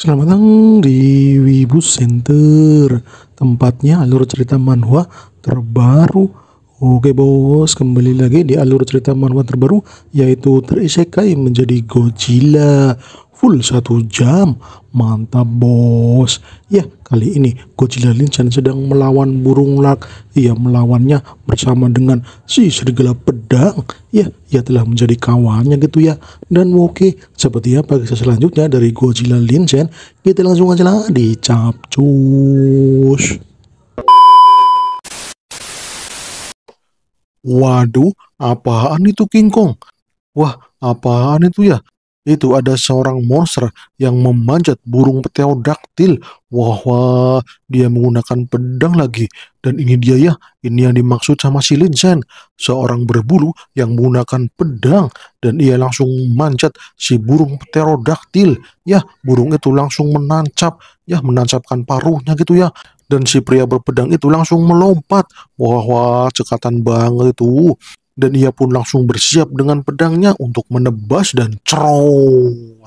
Selamat datang di Wibu Center, tempatnya alur cerita manhwa terbaru. Oke bos, kembali lagi di alur cerita manhwa terbaru, yaitu Terisekai menjadi Godzilla full satu jam mantap bos ya kali ini Godzilla Linsan sedang melawan burung lak ia melawannya bersama dengan si serigala pedang ya ia telah menjadi kawannya gitu ya dan oke seperti apa kisah selanjutnya dari Godzilla Linsan kita langsung aja lah di capcus waduh apaan itu King Kong wah apaan itu ya itu ada seorang monster yang memanjat burung peteo daktil. Wah, wah, dia menggunakan pedang lagi. Dan ini dia ya, ini yang dimaksud sama si Linsen. Seorang berbulu yang menggunakan pedang. Dan ia langsung manjat si burung peteo daktil. Ya, burung itu langsung menancap. Ya, menancapkan paruhnya gitu ya dan si pria berpedang itu langsung melompat. Wah, wah, cekatan banget itu. Dan ia pun langsung bersiap dengan pedangnya untuk menebas dan cerot.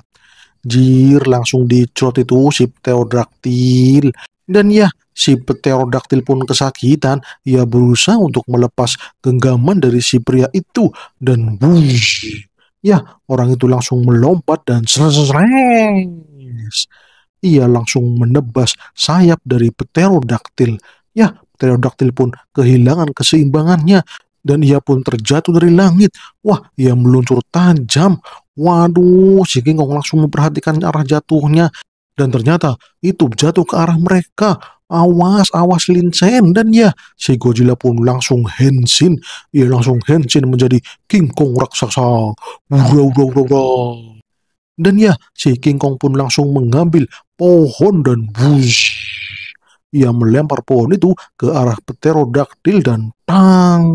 Jir langsung dicerot itu si Pterodaktil. Dan ya, si Pterodaktil pun kesakitan. Ia berusaha untuk melepas genggaman dari si pria itu. Dan wush, ya orang itu langsung melompat dan serres. Ia langsung menebas sayap dari Pterodaktil. Ya, Pterodaktil pun kehilangan keseimbangannya dan ia pun terjatuh dari langit. Wah, ia meluncur tajam. Waduh, si King Kong langsung memperhatikan arah jatuhnya. Dan ternyata itu jatuh ke arah mereka. Awas, awas Lin Chen. Dan ya, si Godzilla pun langsung hensin. Ia langsung hensin menjadi King Kong raksasa. Ura, ura, ura, ura. Dan ya, si King Kong pun langsung mengambil pohon dan bush. Ia melempar pohon itu ke arah pterodaktil dan tang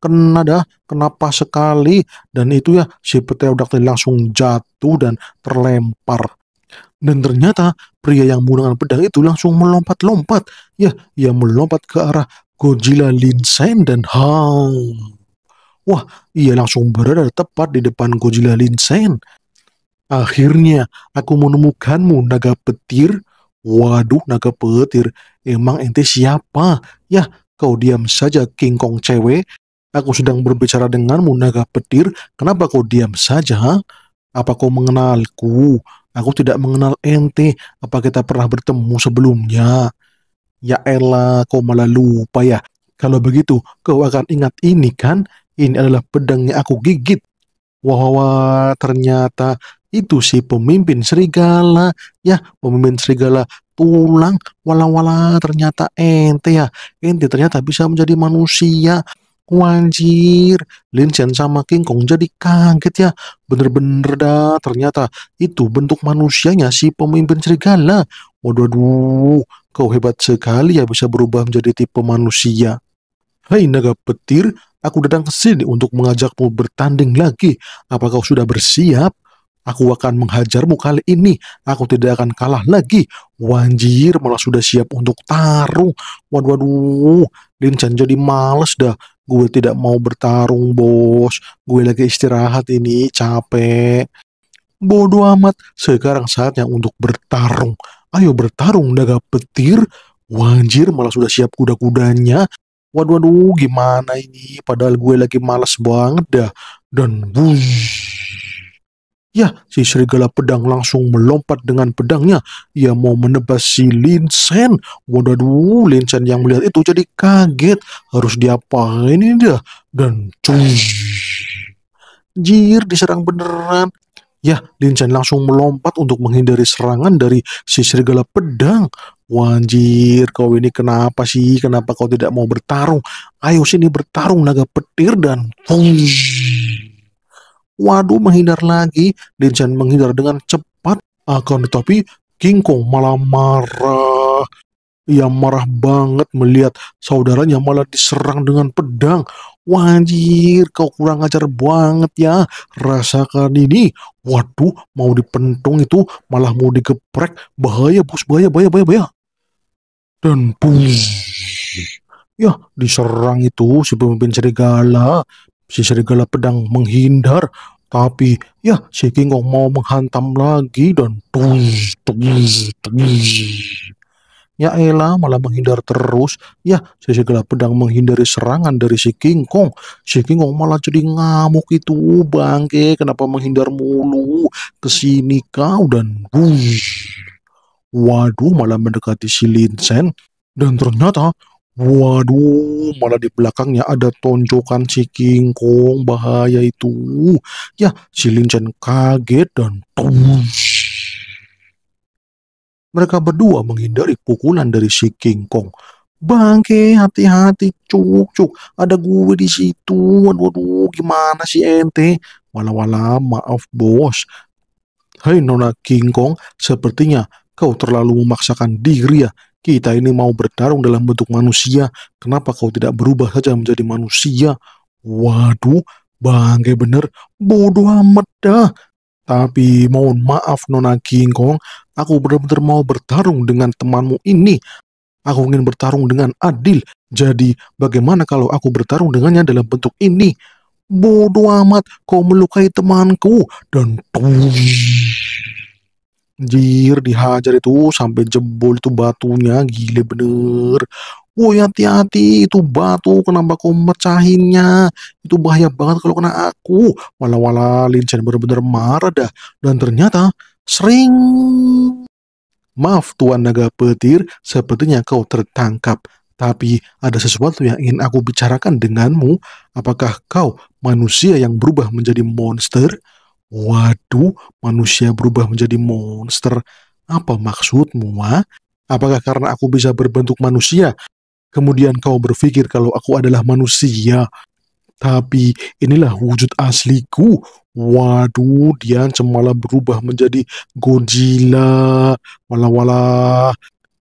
kena dah kenapa sekali dan itu ya si pterodaktil langsung jatuh dan terlempar dan ternyata pria yang menggunakan pedang itu langsung melompat-lompat ya ia melompat ke arah Godzilla Linsen dan Hang wah ia langsung berada tepat di depan Godzilla Linsen akhirnya aku menemukanmu naga petir Waduh naga petir, emang ente siapa? Yah, kau diam saja King Kong cewek. Aku sedang berbicara denganmu naga petir, kenapa kau diam saja? Apa kau mengenalku? Aku tidak mengenal ente, apa kita pernah bertemu sebelumnya? Ya elah, kau malah lupa ya. Kalau begitu, kau akan ingat ini kan? Ini adalah pedang yang aku gigit. Wah, wah, ternyata itu si pemimpin serigala. Ya, pemimpin serigala tulang wala-wala ternyata ente ya. Ente ternyata bisa menjadi manusia. Wajir, Lin Chen sama King Kong jadi kaget ya. Bener-bener dah ternyata itu bentuk manusianya si pemimpin serigala. Waduh, aduh, kau hebat sekali ya bisa berubah menjadi tipe manusia. Hai hey, naga petir, aku datang ke sini untuk mengajakmu bertanding lagi. Apa kau sudah bersiap? Aku akan menghajarmu kali ini. Aku tidak akan kalah lagi. Wanjir malah sudah siap untuk tarung. Waduh, waduh. Chan jadi males dah. Gue tidak mau bertarung, bos. Gue lagi istirahat ini, capek. Bodoh amat. Sekarang saatnya untuk bertarung. Ayo bertarung, naga petir. Wanjir malah sudah siap kuda-kudanya waduh waduh gimana ini padahal gue lagi males banget dah dan wuih. Ya, si serigala pedang langsung melompat dengan pedangnya. Ia mau menebas si Linsen. Waduh, Linsen yang melihat itu jadi kaget. Harus diapain ini dia? Dan cuy. Jir diserang beneran. Ya, Linsen langsung melompat untuk menghindari serangan dari si serigala pedang. Wanjir, kau ini kenapa sih? Kenapa kau tidak mau bertarung? Ayo sini bertarung naga petir dan... Waduh menghindar lagi, Dinchan menghindar dengan cepat, akan tetapi King Kong malah marah. Ia marah banget melihat saudaranya malah diserang dengan pedang. Wajir, kau kurang ajar banget ya. Rasakan ini. Waduh, mau dipentung itu malah mau digeprek. Bahaya bos, bahaya, bahaya, bahaya, bahaya. Dan bus. Ya, diserang itu si pemimpin serigala. Si serigala pedang menghindar, tapi ya si King Kong mau menghantam lagi dan tuz, tuz, tuz. Ya Ella malah menghindar terus. Ya si serigala pedang menghindari serangan dari si King Kong. Si King Kong malah jadi ngamuk itu bangke. Kenapa menghindar mulu? Kesini kau dan tuz. Waduh malah mendekati si Linsen. Dan ternyata Waduh, malah di belakangnya ada tonjokan si King Kong, bahaya itu. Ya, si Lin Chen kaget dan tush. Mereka berdua menghindari pukulan dari si King Kong. Bangke, hati-hati, cuk, cuk, ada gue di situ. Waduh, waduh gimana sih ente? Wala-wala, maaf bos. Hei Nona King Kong, sepertinya kau terlalu memaksakan diri ya. Kita ini mau bertarung dalam bentuk manusia. Kenapa kau tidak berubah saja menjadi manusia? Waduh, bangke bener. Bodoh amat dah. Tapi mohon maaf Nona King Kong, aku benar-benar mau bertarung dengan temanmu ini. Aku ingin bertarung dengan adil. Jadi bagaimana kalau aku bertarung dengannya dalam bentuk ini? Bodoh amat, kau melukai temanku. Dan tuh. Jir dihajar itu sampai jebol itu batunya gile bener. Woi hati-hati itu batu kenapa kau mecahinnya itu bahaya banget kalau kena aku. Wala-wala Lincen bener-bener marah dah dan ternyata sering Maaf Tuan Naga Petir, sepertinya kau tertangkap. Tapi ada sesuatu yang ingin aku bicarakan denganmu. Apakah kau manusia yang berubah menjadi monster? Waduh, manusia berubah menjadi monster. Apa maksudmu, Ma? Apakah karena aku bisa berbentuk manusia? Kemudian kau berpikir kalau aku adalah manusia. Tapi inilah wujud asliku. Waduh, dia cemala berubah menjadi Godzilla. Walah-walah,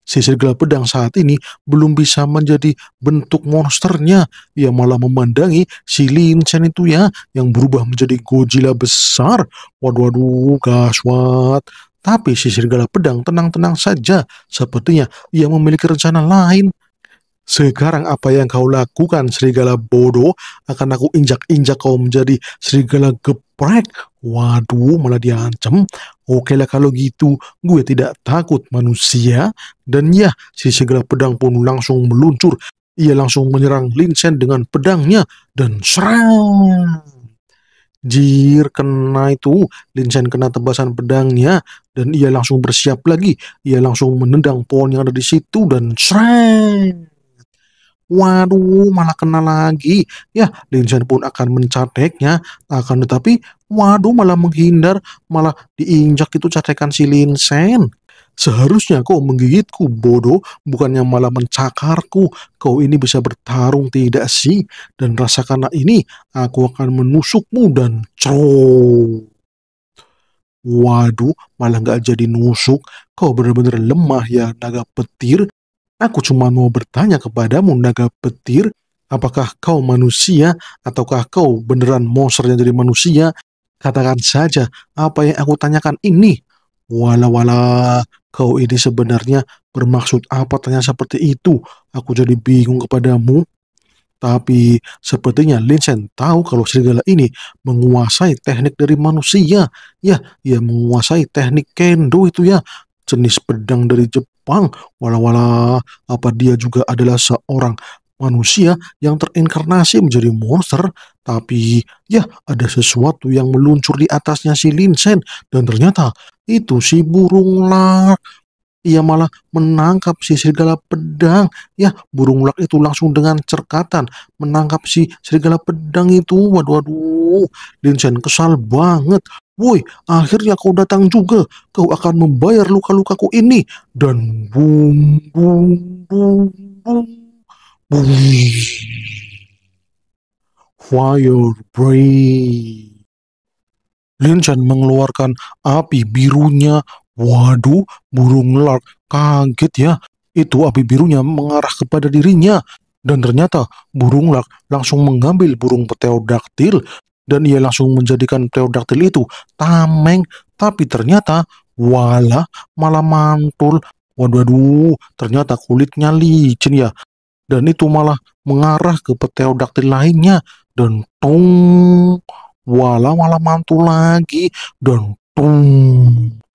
Sisir gelap pedang saat ini belum bisa menjadi bentuk monsternya. Ia malah memandangi si Lin Chen itu ya, yang berubah menjadi Godzilla besar. Waduh, waduh, gaswat. Tapi sisir gelap pedang tenang-tenang saja. Sepertinya ia memiliki rencana lain. Sekarang apa yang kau lakukan serigala bodoh akan aku injak-injak kau menjadi serigala geprek. Waduh malah dia ancam. Oke lah kalau gitu gue tidak takut manusia. Dan ya si segala pedang pun langsung meluncur. Ia langsung menyerang Linsen dengan pedangnya dan serang. Jir kena itu, Linsen kena tebasan pedangnya dan ia langsung bersiap lagi. Ia langsung menendang pohon yang ada di situ dan serang. Waduh, malah kena lagi. Ya, Linsen pun akan mencateknya. Akan tetapi, waduh malah menghindar, malah diinjak itu catekan si sen. Seharusnya kau menggigitku, bodoh, bukannya malah mencakarku. Kau ini bisa bertarung tidak sih? Dan rasakanlah ini, aku akan menusukmu dan cerong. Waduh, malah gak jadi nusuk. Kau benar-benar lemah ya, naga petir. Aku cuma mau bertanya kepadamu, naga petir, apakah kau manusia ataukah kau beneran monster yang jadi manusia? Katakan saja apa yang aku tanyakan ini. Wala-wala, kau ini sebenarnya bermaksud apa tanya seperti itu? Aku jadi bingung kepadamu. Tapi sepertinya Linsen tahu kalau serigala ini menguasai teknik dari manusia. Ya, ia menguasai teknik kendo itu ya jenis pedang dari Jepang. Wala-wala, apa dia juga adalah seorang manusia yang terinkarnasi menjadi monster, tapi ya ada sesuatu yang meluncur di atasnya si Linsen dan ternyata itu si burung lark ia malah menangkap si serigala pedang. Ya, burung ulak itu langsung dengan cerkatan menangkap si serigala pedang itu. Waduh, waduh, Linsen kesal banget. Woi, akhirnya kau datang juga. Kau akan membayar luka-lukaku ini. Dan bum, bum, bum, bum, bum. Fire Break. Chen mengeluarkan api birunya Waduh, burung lark kaget ya. Itu api birunya mengarah kepada dirinya. Dan ternyata burung lark langsung mengambil burung pterodaktil dan ia langsung menjadikan pterodaktil itu tameng. Tapi ternyata wala malah mantul. Waduh, waduh, ternyata kulitnya licin ya. Dan itu malah mengarah ke pterodaktil lainnya. Dan tung, wala malah mantul lagi. Dan tung.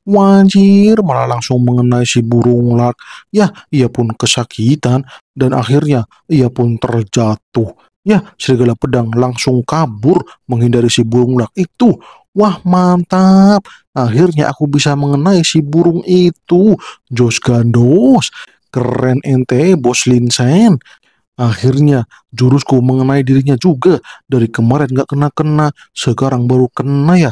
Wajir malah langsung mengenai si burung lark. Ya, ia pun kesakitan dan akhirnya ia pun terjatuh. Ya, serigala pedang langsung kabur menghindari si burung lark itu. Wah mantap, akhirnya aku bisa mengenai si burung itu. Jos gandos, keren ente bos Linsen. Akhirnya jurusku mengenai dirinya juga. Dari kemarin gak kena-kena, sekarang baru kena ya.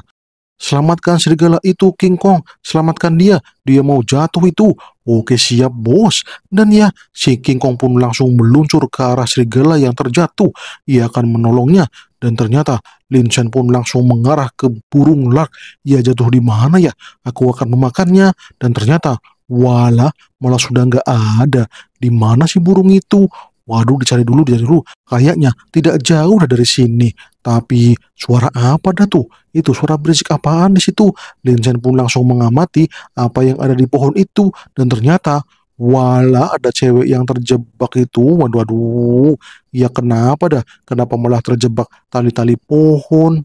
Selamatkan serigala itu, King Kong. Selamatkan dia. Dia mau jatuh itu. Oke, siap, bos. Dan ya, si King Kong pun langsung meluncur ke arah serigala yang terjatuh. Ia akan menolongnya. Dan ternyata, Lin Shen pun langsung mengarah ke burung lark. Ia jatuh di mana ya? Aku akan memakannya. Dan ternyata, wala, malah sudah nggak ada. Di mana si burung itu? Waduh, dicari dulu, dicari dulu. Kayaknya tidak jauh dari sini. Tapi suara apa dah tuh? Itu suara berisik apaan di situ? Lin Chen pun langsung mengamati apa yang ada di pohon itu. Dan ternyata Wala ada cewek yang terjebak itu Waduh waduh, Ya kenapa dah Kenapa malah terjebak tali-tali pohon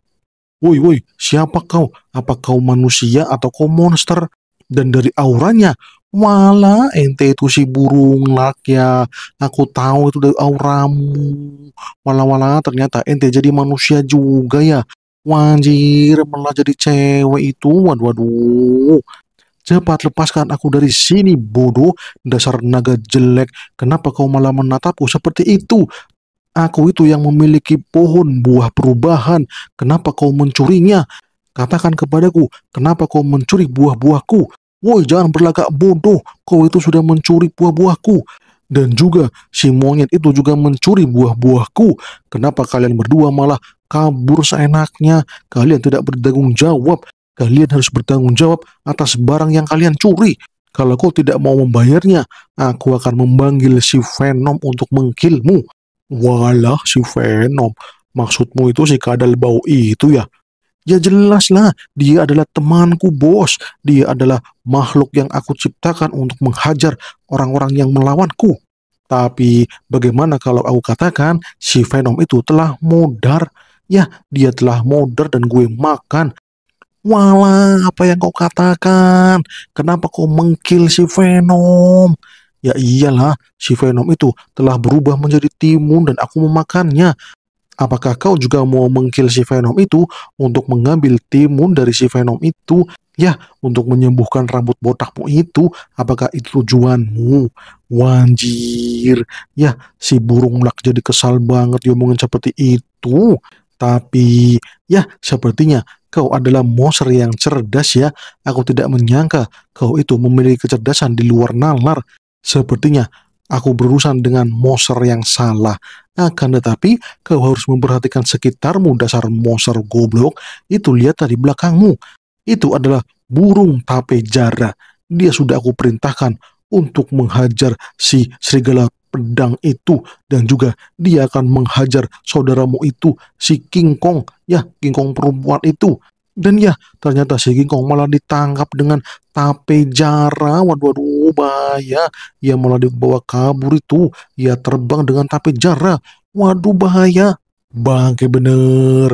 Woi woi siapa kau Apa kau manusia atau kau monster Dan dari auranya Wala ente itu si burung laki ya. Aku tahu itu dari auramu. Wala-wala ternyata ente jadi manusia juga ya. Wajir malah jadi cewek itu. Waduh waduh. Cepat lepaskan aku dari sini bodoh. Dasar naga jelek. Kenapa kau malah menatapku seperti itu? Aku itu yang memiliki pohon buah perubahan. Kenapa kau mencurinya? Katakan kepadaku, kenapa kau mencuri buah-buahku? Woi jangan berlagak bodoh, kau itu sudah mencuri buah-buahku. Dan juga si monyet itu juga mencuri buah-buahku. Kenapa kalian berdua malah kabur seenaknya? Kalian tidak bertanggung jawab. Kalian harus bertanggung jawab atas barang yang kalian curi. Kalau kau tidak mau membayarnya, aku akan memanggil si Venom untuk mengkilmu. Walah si Venom, maksudmu itu si kadal bau itu ya? Ya jelaslah, dia adalah temanku bos. Dia adalah makhluk yang aku ciptakan untuk menghajar orang-orang yang melawanku. Tapi bagaimana kalau aku katakan si Venom itu telah modar? Ya, dia telah modar dan gue makan. Walah, apa yang kau katakan? Kenapa kau mengkil si Venom? Ya iyalah, si Venom itu telah berubah menjadi timun dan aku memakannya. Apakah kau juga mau mengkill si Venom itu untuk mengambil timun dari si Venom itu? Ya, untuk menyembuhkan rambut botakmu itu, apakah itu tujuanmu? Wanjir, ya si burung lak jadi kesal banget diomongin seperti itu. Tapi, ya sepertinya kau adalah monster yang cerdas ya. Aku tidak menyangka kau itu memiliki kecerdasan di luar nalar. Sepertinya aku berurusan dengan monster yang salah. Akan tetapi, kau harus memperhatikan sekitarmu dasar monster goblok. Itu lihat tadi belakangmu. Itu adalah burung tape jara. Dia sudah aku perintahkan untuk menghajar si serigala pedang itu dan juga dia akan menghajar saudaramu itu si King Kong ya King Kong perempuan itu dan ya ternyata si King Kong malah ditangkap dengan tape jara waduh waduh Oh bahaya, ia malah dibawa kabur itu. Ia terbang dengan tapi jarah. Waduh bahaya. Bangke bener.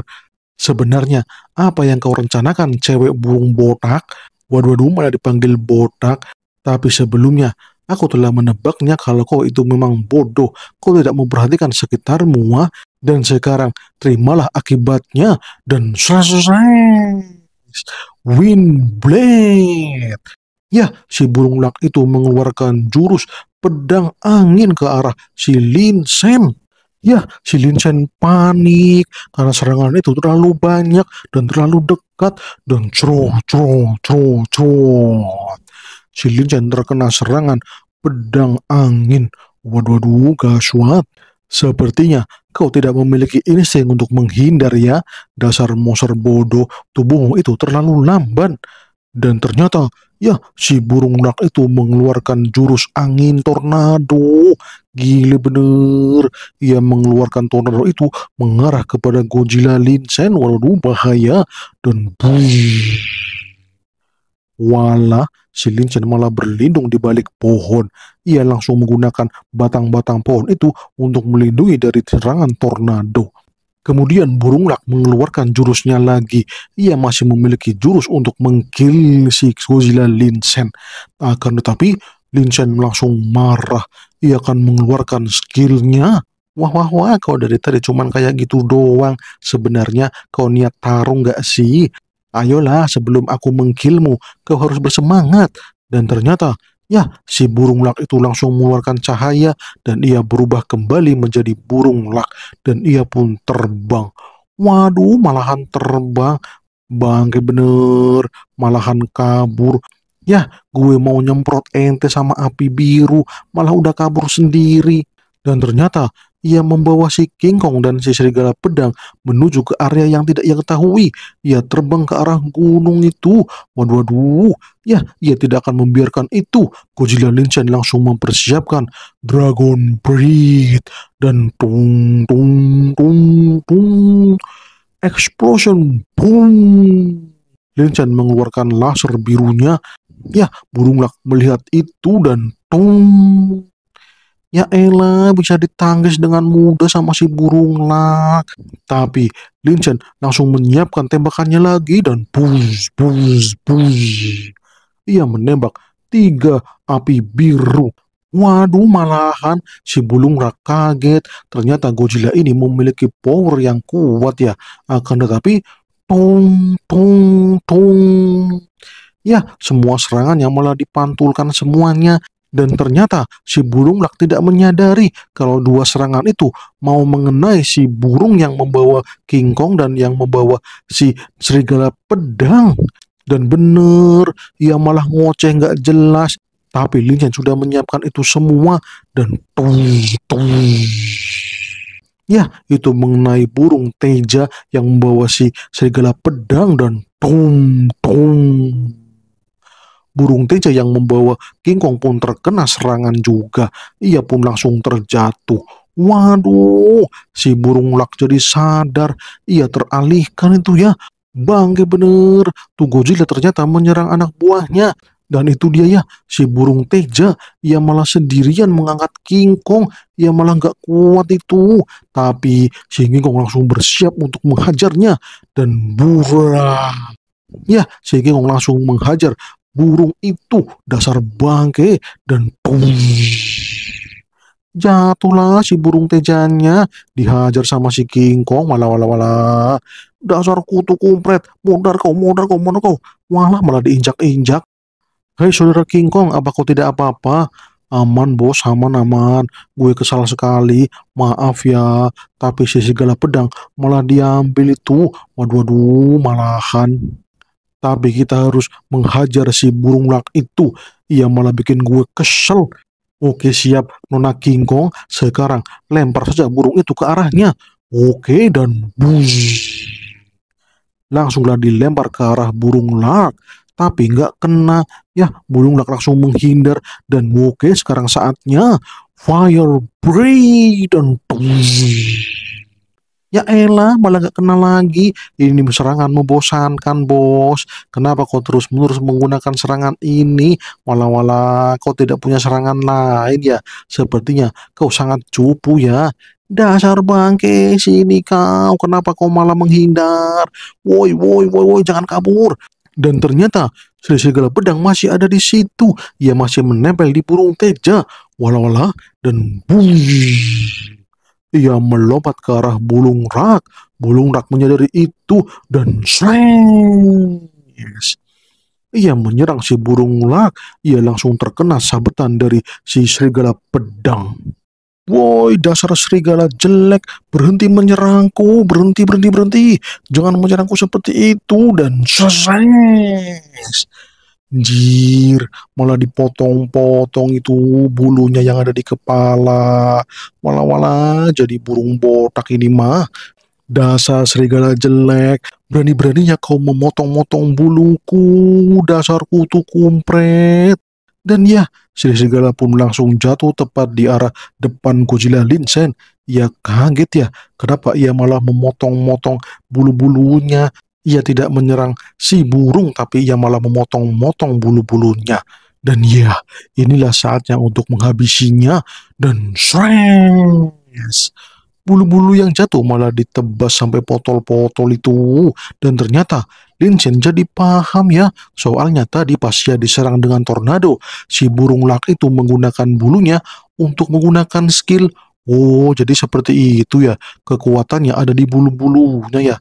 Sebenarnya, apa yang kau rencanakan cewek burung botak? Waduh-waduh malah dipanggil botak. Tapi sebelumnya, aku telah menebaknya kalau kau itu memang bodoh. Kau tidak memperhatikan sekitarmu, ah. Dan sekarang, terimalah akibatnya. Dan selesai. Wind Blade. Ya, si burung lak itu mengeluarkan jurus pedang angin ke arah si Lin Sen. Ya, si Lin Sen panik karena serangan itu terlalu banyak dan terlalu dekat dan cro cro cro cro. Si Lin Sen terkena serangan pedang angin. Waduh, waduh, gaswat. Sepertinya kau tidak memiliki insting untuk menghindar ya. Dasar monster bodoh, tubuhmu itu terlalu lamban. Dan ternyata, ya, si burung nak itu mengeluarkan jurus angin tornado. Gile bener. Ia mengeluarkan tornado itu mengarah kepada Godzilla Linsen. Waduh, bahaya. Dan Wala, si Linsen malah berlindung di balik pohon. Ia langsung menggunakan batang-batang pohon itu untuk melindungi dari serangan tornado. Kemudian burung mengeluarkan jurusnya lagi. Ia masih memiliki jurus untuk mengkill si Godzilla Linsen. Akan tetapi Linsen langsung marah. Ia akan mengeluarkan skillnya wah wah wah kau dari tadi cuman kayak gitu doang sebenarnya kau niat tarung gak sih ayolah sebelum aku mengkilmu kau harus bersemangat dan ternyata Ya, si burung lak itu langsung mengeluarkan cahaya dan ia berubah kembali menjadi burung lak dan ia pun terbang. Waduh, malahan terbang. Bangke bener, malahan kabur. Ya, gue mau nyemprot ente sama api biru, malah udah kabur sendiri. Dan ternyata ia membawa si King Kong dan si serigala pedang menuju ke area yang tidak ia ketahui. Ia terbang ke arah gunung itu. Waduh, waduh. Ya, ia tidak akan membiarkan itu. Godzilla Chen langsung mempersiapkan Dragon Breath dan tung tung tung tung explosion boom. Linchan mengeluarkan laser birunya. Ya, burung lak melihat itu dan tung Ya elah, bisa ditangis dengan mudah sama si burung lak. Tapi Chen langsung menyiapkan tembakannya lagi dan buz, buz, buz. Ia menembak tiga api biru. Waduh malahan si bulung rak kaget. Ternyata Godzilla ini memiliki power yang kuat ya. Akan tetapi tung tung tung. Ya, semua serangan yang malah dipantulkan semuanya dan ternyata si burung lak tidak menyadari kalau dua serangan itu mau mengenai si burung yang membawa King Kong dan yang membawa si serigala pedang. Dan bener, ia malah ngoceh nggak jelas. Tapi Lin Chen sudah menyiapkan itu semua dan tung tung. Ya, itu mengenai burung teja yang membawa si serigala pedang dan tung tung. Burung teja yang membawa King Kong pun terkena serangan juga. Ia pun langsung terjatuh. Waduh, si burung lak jadi sadar. Ia teralihkan itu ya. Bangke bener, tuh Godzilla ternyata menyerang anak buahnya. Dan itu dia ya, si burung teja, ia malah sendirian mengangkat King Kong, ia malah nggak kuat itu. Tapi si King Kong langsung bersiap untuk menghajarnya, dan burang. Ya, si King Kong langsung menghajar burung itu dasar bangke dan jatuhlah si burung tejannya dihajar sama si kingkong malah wala wala dasar kutu kumpret mundar kau mundar kau mundar kau malah malah diinjak-injak hei saudara kingkong apa kau tidak apa-apa aman bos aman aman gue kesal sekali maaf ya tapi si segala pedang malah diambil itu waduh waduh malahan tapi kita harus menghajar si burung lak itu. Ia malah bikin gue kesel. Oke siap, Nona King Kong. Sekarang lempar saja burung itu ke arahnya. Oke dan buzz. Langsunglah dilempar ke arah burung lak. Tapi nggak kena. Ya, burung lak langsung menghindar. Dan oke sekarang saatnya. Fire breathe dan buzz. Ya elah, malah gak kenal lagi. Ini serangan membosankan, bos. Kenapa kau terus-menerus menggunakan serangan ini? walau wala kau tidak punya serangan lain ya. Sepertinya kau sangat cupu ya. Dasar bangke sini kau, kenapa kau malah menghindar? Woi, woi, woi, woi, jangan kabur. Dan ternyata segala pedang masih ada di situ. Ia masih menempel di burung teja. Wala-wala dan bunyi ia melompat ke arah bulung rak. Bulung rak menyadari itu dan sreng. Yes. Ia menyerang si burung rak. Ia langsung terkena sabetan dari si serigala pedang. Woi, dasar serigala jelek, berhenti menyerangku, berhenti, berhenti, berhenti. Jangan menyerangku seperti itu, dan selesai. Anjir, malah dipotong-potong itu bulunya yang ada di kepala. Wala-wala jadi burung botak ini mah. Dasar serigala jelek, berani-beraninya kau memotong-motong buluku, dasar kutu kumpret. Dan ya, serigala pun langsung jatuh tepat di arah depan Godzilla Linsen. Ya kaget ya, kenapa ia malah memotong-motong bulu-bulunya ia tidak menyerang si burung, tapi ia malah memotong-motong bulu-bulunya. Dan ya, inilah saatnya untuk menghabisinya. Dan serius bulu-bulu yang jatuh malah ditebas sampai potol-potol itu. Dan ternyata Lin Chen jadi paham ya, soalnya tadi pas ia diserang dengan tornado, si burung lak itu menggunakan bulunya untuk menggunakan skill Oh, jadi seperti itu ya. Kekuatannya ada di bulu-bulunya ya.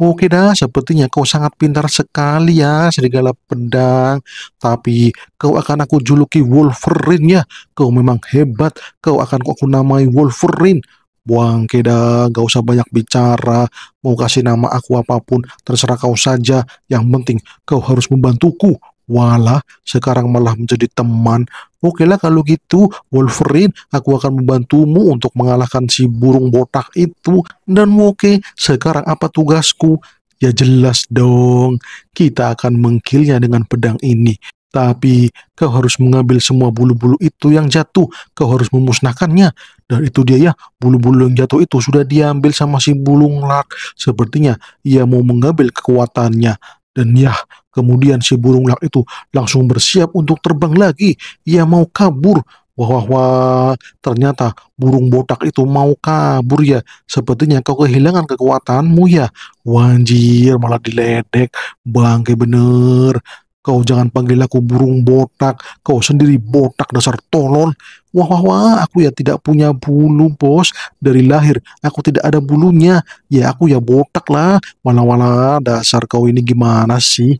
Oke dah, sepertinya kau sangat pintar sekali ya, serigala pedang. Tapi kau akan aku juluki Wolverine ya. Kau memang hebat, kau akan aku namai Wolverine. Buang keda, gak usah banyak bicara. Mau kasih nama aku apapun, terserah kau saja. Yang penting, kau harus membantuku. Walah, sekarang malah menjadi teman. Okelah kalau gitu, Wolverine, aku akan membantumu untuk mengalahkan si burung botak itu. Dan oke, sekarang apa tugasku? Ya jelas dong, kita akan mengkilnya dengan pedang ini. Tapi kau harus mengambil semua bulu-bulu itu yang jatuh, kau harus memusnahkannya. Dan itu dia ya, bulu-bulu yang jatuh itu sudah diambil sama si bulung lak. Sepertinya ia mau mengambil kekuatannya. Dan ya, kemudian si burung lak itu langsung bersiap untuk terbang lagi. Ia mau kabur. Wah, wah, wah, ternyata burung botak itu mau kabur ya. Sepertinya kau kehilangan kekuatanmu ya. Wanjir, malah diledek. Bangke bener. Kau jangan panggil aku burung botak. Kau sendiri botak dasar tolol. Wah, wah, wah, aku ya tidak punya bulu, bos. Dari lahir, aku tidak ada bulunya. Ya, aku ya botak lah. Wala-wala, dasar kau ini gimana sih?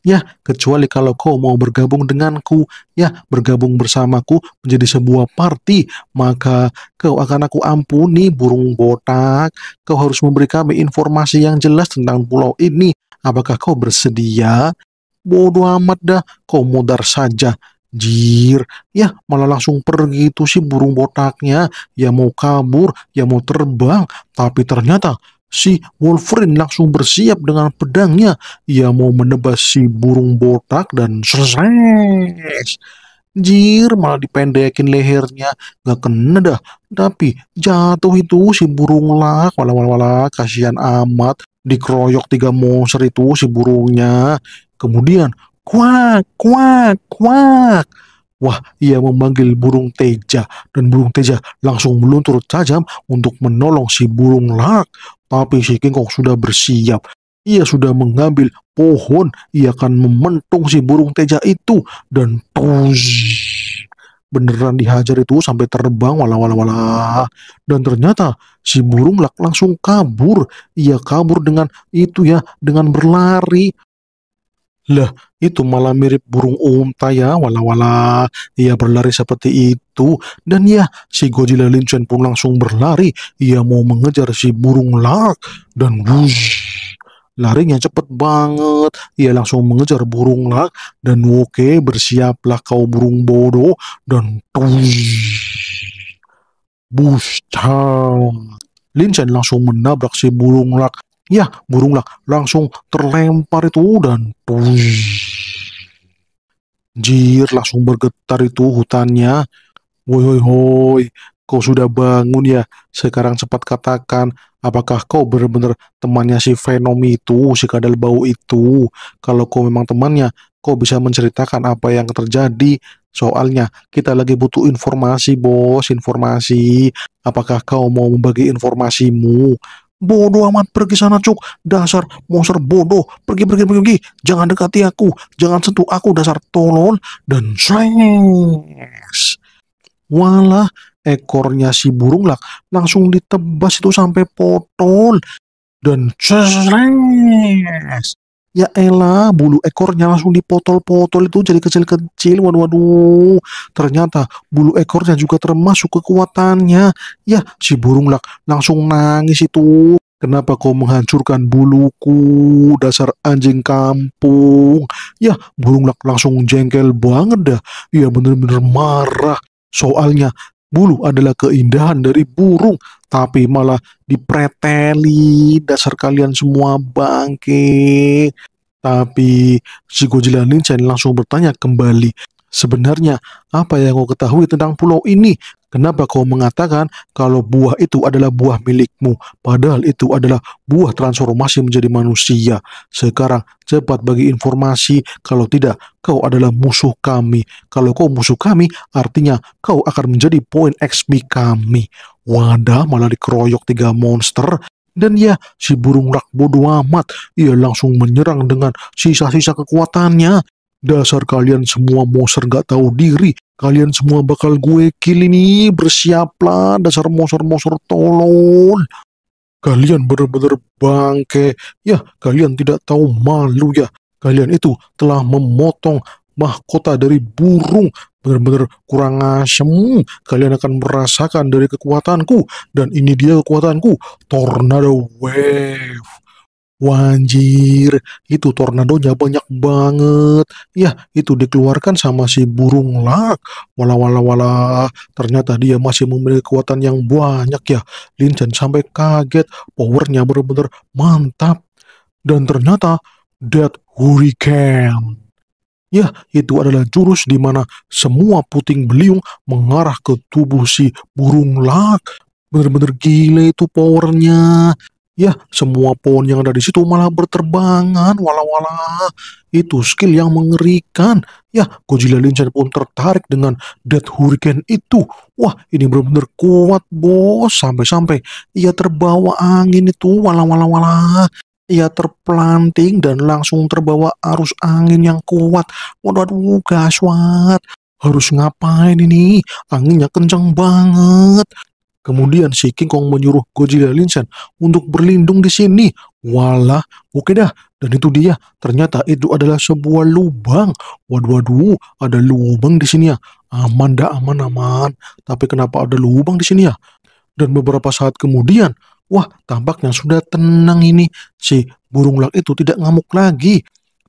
Ya, kecuali kalau kau mau bergabung denganku, ya, bergabung bersamaku menjadi sebuah party, maka kau akan aku ampuni, burung botak. Kau harus memberi kami informasi yang jelas tentang pulau ini. Apakah kau bersedia? bodoh amat dah, kau mudar saja. Jir, ya malah langsung pergi tuh si burung botaknya, ya mau kabur, ya mau terbang, tapi ternyata si Wolverine langsung bersiap dengan pedangnya, ya mau menebas si burung botak dan sres. Jir malah dipendekin lehernya Gak kena dah Tapi jatuh itu si burung lak wala wala wala, kasihan amat Dikeroyok tiga monster itu si burungnya Kemudian kuak, kuak, kuak. Wah, ia memanggil burung teja, dan burung teja langsung meluntur tajam untuk menolong si burung lark. Tapi si King Kong sudah bersiap. Ia sudah mengambil pohon, ia akan mementung si burung teja itu, dan push, beneran dihajar itu sampai terbang wala wala wala. Dan ternyata si burung lark langsung kabur. Ia kabur dengan itu ya, dengan berlari lah, itu malah mirip burung unta um ya, wala-wala. Ia berlari seperti itu. Dan ya, si Godzilla Linchen pun langsung berlari. Ia mau mengejar si burung lark. Dan wush, larinya cepet banget. Ia langsung mengejar burung lark. Dan oke, okay, bersiaplah kau burung bodoh. Dan tush, Lin Linchen langsung menabrak si burung lark Ya, burung lah langsung terlempar itu dan Jir langsung bergetar itu hutannya. Woi woi hoi, kau sudah bangun ya? Sekarang cepat katakan, apakah kau benar-benar temannya si fenom itu, si kadal bau itu? Kalau kau memang temannya, kau bisa menceritakan apa yang terjadi. Soalnya kita lagi butuh informasi bos, informasi. Apakah kau mau membagi informasimu? Bodoh amat pergi sana cuk Dasar monster bodoh Pergi pergi pergi, pergi. Jangan dekati aku Jangan sentuh aku dasar tolol Dan sengs Walah ekornya si burung lak Langsung ditebas itu sampai potol Dan sengs Ya elah, bulu ekornya langsung dipotol-potol itu jadi kecil-kecil. Waduh, waduh. Ternyata bulu ekornya juga termasuk kekuatannya. Ya, si burung lak langsung nangis itu. Kenapa kau menghancurkan buluku, dasar anjing kampung? Ya, burung lak langsung jengkel banget dah. Ya, bener-bener marah. Soalnya Bulu adalah keindahan dari burung, tapi malah dipreteli dasar kalian semua bangke. Tapi si Godzilla Linchan langsung bertanya kembali, Sebenarnya, apa yang kau ketahui tentang pulau ini? Kenapa kau mengatakan kalau buah itu adalah buah milikmu? Padahal itu adalah buah transformasi menjadi manusia. Sekarang cepat bagi informasi, kalau tidak kau adalah musuh kami. Kalau kau musuh kami, artinya kau akan menjadi poin XP kami. Wadah malah dikeroyok tiga monster dan ya, si burung rak bodoh amat. Ia langsung menyerang dengan sisa-sisa kekuatannya. Dasar kalian semua monster gak tahu diri. Kalian semua bakal gue kill ini. Bersiaplah dasar monster-monster tolol. Kalian benar-benar bangke. Ya, kalian tidak tahu malu ya. Kalian itu telah memotong mahkota dari burung. Benar-benar kurang asem. Kalian akan merasakan dari kekuatanku. Dan ini dia kekuatanku. Tornado Wave. Wanjir, itu tornadonya banyak banget. Ya, itu dikeluarkan sama si burung lak. Wala wala wala, ternyata dia masih memiliki kekuatan yang banyak ya. Lin Chen sampai kaget, powernya benar-benar mantap. Dan ternyata Dead Hurricane. Ya, itu adalah jurus di mana semua puting beliung mengarah ke tubuh si burung lak. Bener-bener gila itu powernya. Ya, semua pohon yang ada di situ malah berterbangan, walau wala Itu skill yang mengerikan. Ya, Godzilla Linsen pun tertarik dengan Death Hurricane itu. Wah, ini benar-benar kuat, bos. Sampai-sampai ia terbawa angin itu, walau wala wala Ia terplanting dan langsung terbawa arus angin yang kuat. Waduh, gaswat. Harus ngapain ini? Anginnya kenceng banget. Kemudian si King Kong menyuruh Godzilla Linsen untuk berlindung di sini. Walah, oke dah. Dan itu dia, ternyata itu adalah sebuah lubang. Waduh, waduh, ada lubang di sini ya. Aman dah, aman, aman. Tapi kenapa ada lubang di sini ya? Dan beberapa saat kemudian, wah tampaknya sudah tenang ini. Si burung lak itu tidak ngamuk lagi.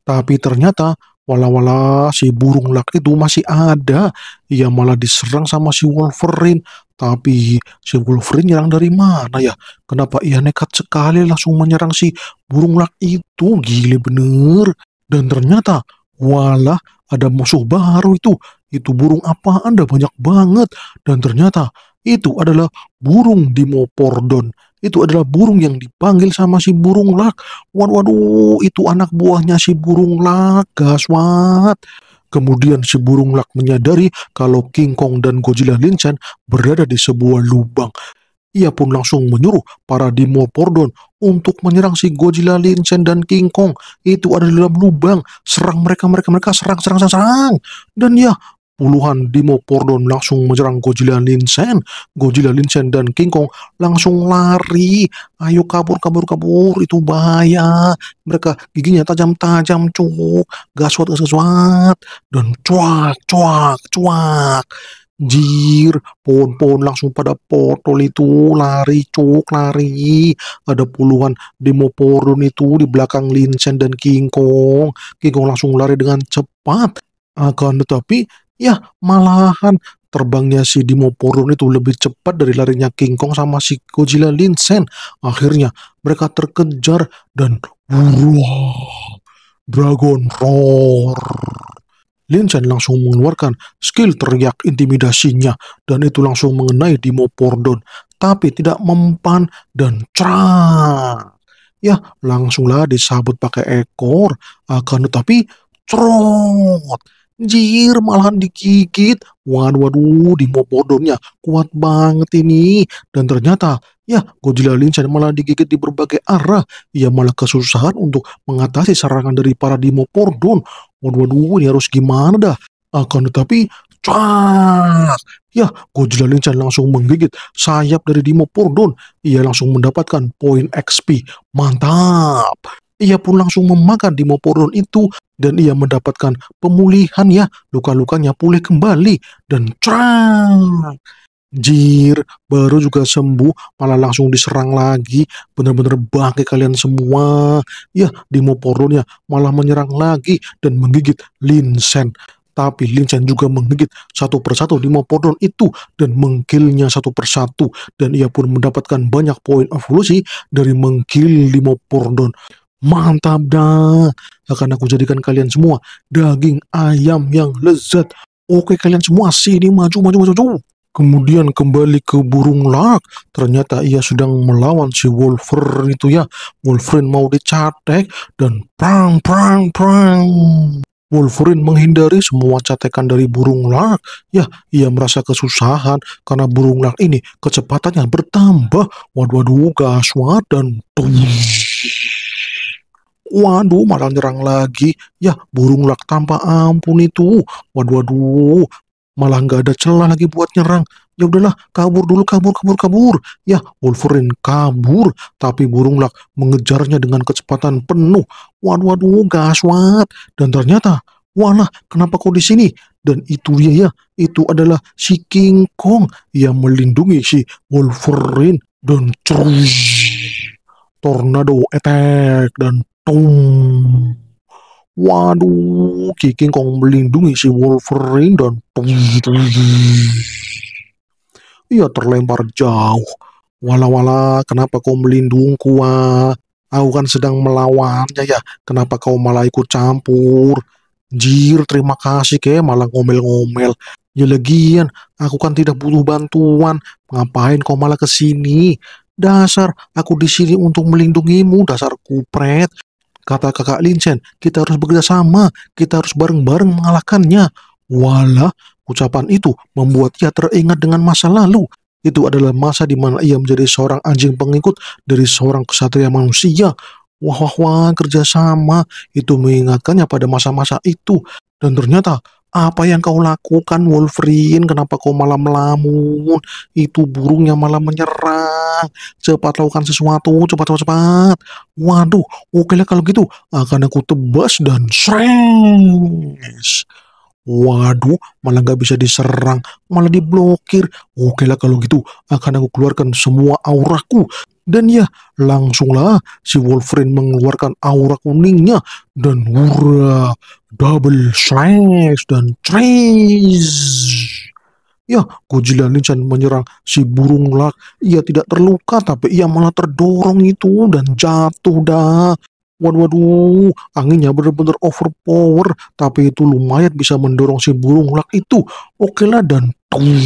Tapi ternyata Wala-wala si burung lak itu masih ada. Ia malah diserang sama si Wolverine. Tapi si Wolverine nyerang dari mana ya? Kenapa ia nekat sekali langsung menyerang si burung lak itu? Gile bener. Dan ternyata, walah ada musuh baru itu. Itu burung apa anda banyak banget. Dan ternyata itu adalah burung Dimopordon. Itu adalah burung yang dipanggil sama si burung lak. Waduh, itu anak buahnya si burung lak. Gaswat. Kemudian si burung lak menyadari kalau King Kong dan Godzilla Linchan berada di sebuah lubang. Ia pun langsung menyuruh para Dimorphodon untuk menyerang si Godzilla Linchan dan King Kong. Itu ada di dalam lubang. Serang mereka, mereka, mereka, serang, serang, serang, serang. Dan ya, Puluhan Dimo Pordon langsung menyerang Godzilla Linsen. Godzilla Linsen dan King Kong langsung lari. Ayo kabur, kabur, kabur. Itu bahaya. Mereka giginya tajam-tajam, cuk. Gaswat, gaswat. Dan cuak, cuak, cuak. Jir, pohon-pohon langsung pada potol itu lari cuk lari. Ada puluhan demo pordon itu di belakang Linsen dan King Kong. King Kong langsung lari dengan cepat. Akan tetapi Ya, malahan terbangnya si Dimo itu lebih cepat dari larinya King Kong sama si Godzilla Linsen. Akhirnya mereka terkejar dan wah, Dragon Roar. Linsen langsung mengeluarkan skill teriak intimidasinya dan itu langsung mengenai Dimo Pordon tapi tidak mempan dan cerah. Ya, langsunglah disabut pakai ekor akan tetapi cerot Jir malahan dikikit, Waduh, waduh, di Mopodonnya kuat banget ini. Dan ternyata, ya, Godzilla Linsen malah digigit di berbagai arah. Ia malah kesusahan untuk mengatasi serangan dari para Dimopordon. Waduh, waduh, ini harus gimana dah? Akan tetapi, Cuak! Ya, Godzilla Linsen langsung menggigit sayap dari Dimopordon. Ia langsung mendapatkan poin XP. Mantap! Ia pun langsung memakan dimoporon itu dan ia mendapatkan pemulihan ya. Luka-lukanya pulih kembali dan cerang. Jir, baru juga sembuh, malah langsung diserang lagi. Bener-bener bangke kalian semua. Ya, dimoporonnya malah menyerang lagi dan menggigit Linsen. Tapi Linsen juga menggigit satu persatu Dimopodon itu dan mengkilnya satu persatu. Dan ia pun mendapatkan banyak poin evolusi dari mengkil Dimopodon. Mantap dah. Akan aku jadikan kalian semua daging ayam yang lezat. Oke kalian semua sini maju maju maju. maju. Kemudian kembali ke burung lak. Ternyata ia sedang melawan si Wolverine itu ya. Wolverine mau dicatek dan prang prang prang. Wolverine menghindari semua catekan dari burung lak. Ya, ia merasa kesusahan karena burung lak ini kecepatannya bertambah. Waduh, waduh, gaswat dan... tuh. Waduh, malah nyerang lagi. Ya, burung lak tanpa ampun itu. Waduh, waduh. Malah nggak ada celah lagi buat nyerang. Ya udahlah, kabur dulu, kabur, kabur, kabur. Ya, Wolverine kabur, tapi burung lak mengejarnya dengan kecepatan penuh. Waduh, waduh, gaswat. Dan ternyata, walah, kenapa kau di sini? Dan itu dia ya, itu adalah si King Kong yang melindungi si Wolverine. Dan cerus tornado attack dan Tum. Waduh, kiki Kong melindungi si Wolverine dan iya terlempar jauh. Wala-wala, kenapa kau melindungku? Ah? Aku kan sedang melawannya ya. Kenapa kau malah ikut campur? Jir, terima kasih ke malah ngomel-ngomel. Ya legian, aku kan tidak butuh bantuan. Ngapain kau malah ke sini? Dasar, aku di sini untuk melindungimu, dasar kupret. Kata kakak Linsen, kita harus bekerja sama, kita harus bareng-bareng mengalahkannya. Walah, ucapan itu membuat ia teringat dengan masa lalu. Itu adalah masa di mana ia menjadi seorang anjing pengikut dari seorang kesatria manusia. Wah, wah, wah, kerjasama. Itu mengingatkannya pada masa-masa itu. Dan ternyata apa yang kau lakukan Wolverine? Kenapa kau malah melamun? Itu burung yang malah menyerang. Cepat lakukan sesuatu, cepat cepat cepat. Waduh, oke lah kalau gitu akan aku tebas dan sering Waduh, malah gak bisa diserang, malah diblokir. Oke lah kalau gitu, akan aku keluarkan semua auraku dan ya, langsunglah si Wolverine mengeluarkan aura kuningnya dan wura, double slash dan trace. Ya, Godzilla Linchan menyerang si burung lak. Ia tidak terluka, tapi ia malah terdorong itu dan jatuh dah. Waduh, waduh, anginnya benar-benar overpower, tapi itu lumayan bisa mendorong si burung lak itu. Oke lah, dan tuh.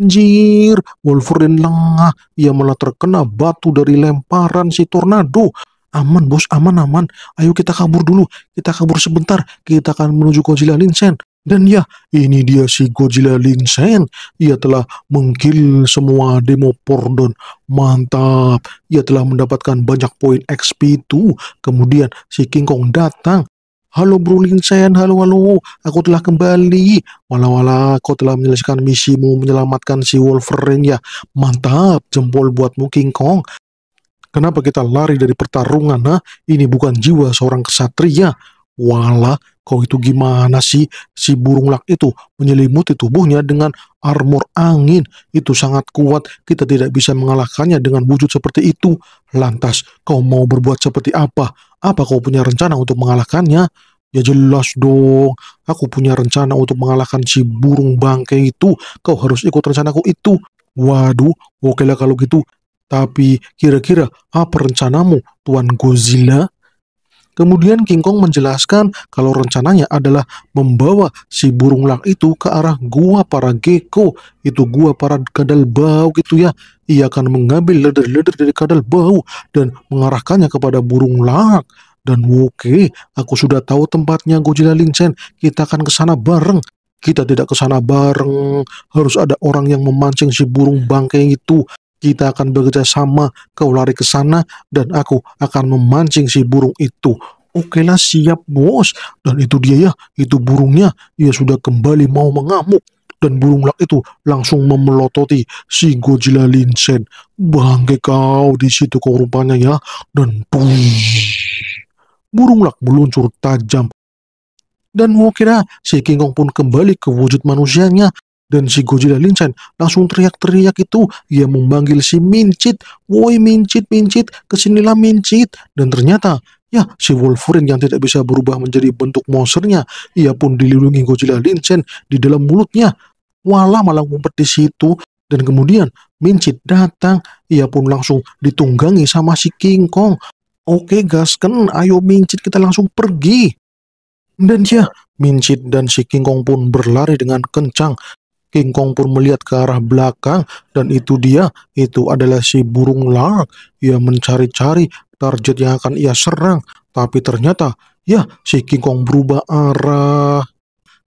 Anjir, Wolverine lengah. Ia malah terkena batu dari lemparan si tornado. Aman bos, aman aman. Ayo kita kabur dulu. Kita kabur sebentar. Kita akan menuju Godzilla Linsen. Dan ya, ini dia si Godzilla Linsen. Ia telah mengkill semua demo Pordon. Mantap. Ia telah mendapatkan banyak poin XP itu. Kemudian si King Kong datang. Halo Bro Linsen, halo halo, aku telah kembali. Walau wala, kau telah menyelesaikan misimu menyelamatkan si Wolverine ya. Mantap, jempol buatmu King Kong. Kenapa kita lari dari pertarungan, ha? Ini bukan jiwa seorang kesatria. Wala, Kau itu gimana sih si burung lak itu menyelimuti tubuhnya dengan armor angin. Itu sangat kuat. Kita tidak bisa mengalahkannya dengan wujud seperti itu. Lantas kau mau berbuat seperti apa? Apa kau punya rencana untuk mengalahkannya? Ya jelas dong, aku punya rencana untuk mengalahkan si burung bangke itu. Kau harus ikut rencanaku itu. Waduh, oke lah kalau gitu. Tapi kira-kira apa rencanamu, Tuan Godzilla? Kemudian King Kong menjelaskan kalau rencananya adalah membawa si burung lang itu ke arah gua para gecko, itu gua para kadal bau gitu ya. Ia akan mengambil leder-leder dari kadal bau dan mengarahkannya kepada burung lang. Dan oke, aku sudah tahu tempatnya Godzilla Lincen. Kita akan ke sana bareng. Kita tidak ke sana bareng. Harus ada orang yang memancing si burung bangke itu. Kita akan bekerja sama, kau lari ke sana, dan aku akan memancing si burung itu. Oke lah, siap bos. Dan itu dia ya, itu burungnya. Ia sudah kembali mau mengamuk dan burung lak itu langsung memelototi si Godzilla Linsen. Bangke kau di situ kau rupanya ya. Dan push, burung lak meluncur tajam. Dan mau kira si King Kong pun kembali ke wujud manusianya dan si Godzilla Linsen langsung teriak-teriak itu. Ia memanggil si Mincit. Woi Mincit, Mincit, kesinilah Mincit. Dan ternyata Ya, si Wolverine yang tidak bisa berubah menjadi bentuk monsternya, ia pun dilindungi Godzilla Lincen di dalam mulutnya. Walah malah ngumpet di situ, dan kemudian Mincit datang, ia pun langsung ditunggangi sama si King Kong. Oke Gasken, ayo Mincit kita langsung pergi. Dan ya, Mincit dan si King Kong pun berlari dengan kencang King Kong pun melihat ke arah belakang dan itu dia, itu adalah si burung lark. Ia mencari-cari target yang akan ia serang, tapi ternyata ya si King Kong berubah arah.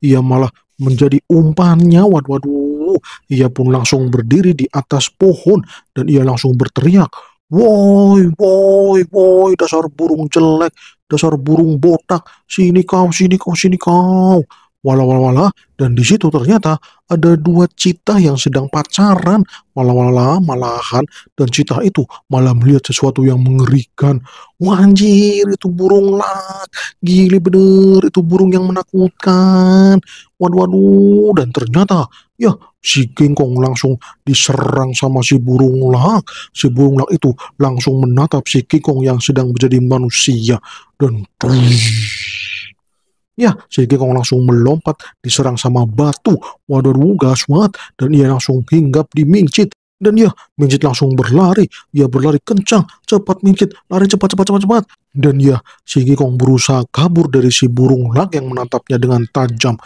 Ia malah menjadi umpannya, waduh, waduh. Ia pun langsung berdiri di atas pohon dan ia langsung berteriak, Woi, woi, woi, dasar burung jelek, dasar burung botak, sini kau, sini kau, sini kau. Wala wala wala, dan di situ ternyata ada dua cita yang sedang pacaran. Wala wala malahan, dan cita itu malah melihat sesuatu yang mengerikan. Wah itu burung lak. Gili bener, itu burung yang menakutkan. Waduh waduh, dan ternyata ya si Kingkong langsung diserang sama si burung lak. Si burung lak itu langsung menatap si Kingkong yang sedang menjadi manusia. Dan tuh, Ya, si Gekong langsung melompat, diserang sama batu. Waduh, gas banget. Dan ia langsung hinggap di Mincit. Dan ya, Mincit langsung berlari. Ia berlari kencang, cepat Mincit, lari cepat, cepat, cepat, cepat. Dan ya, si Gekong berusaha kabur dari si burung lak yang menatapnya dengan tajam.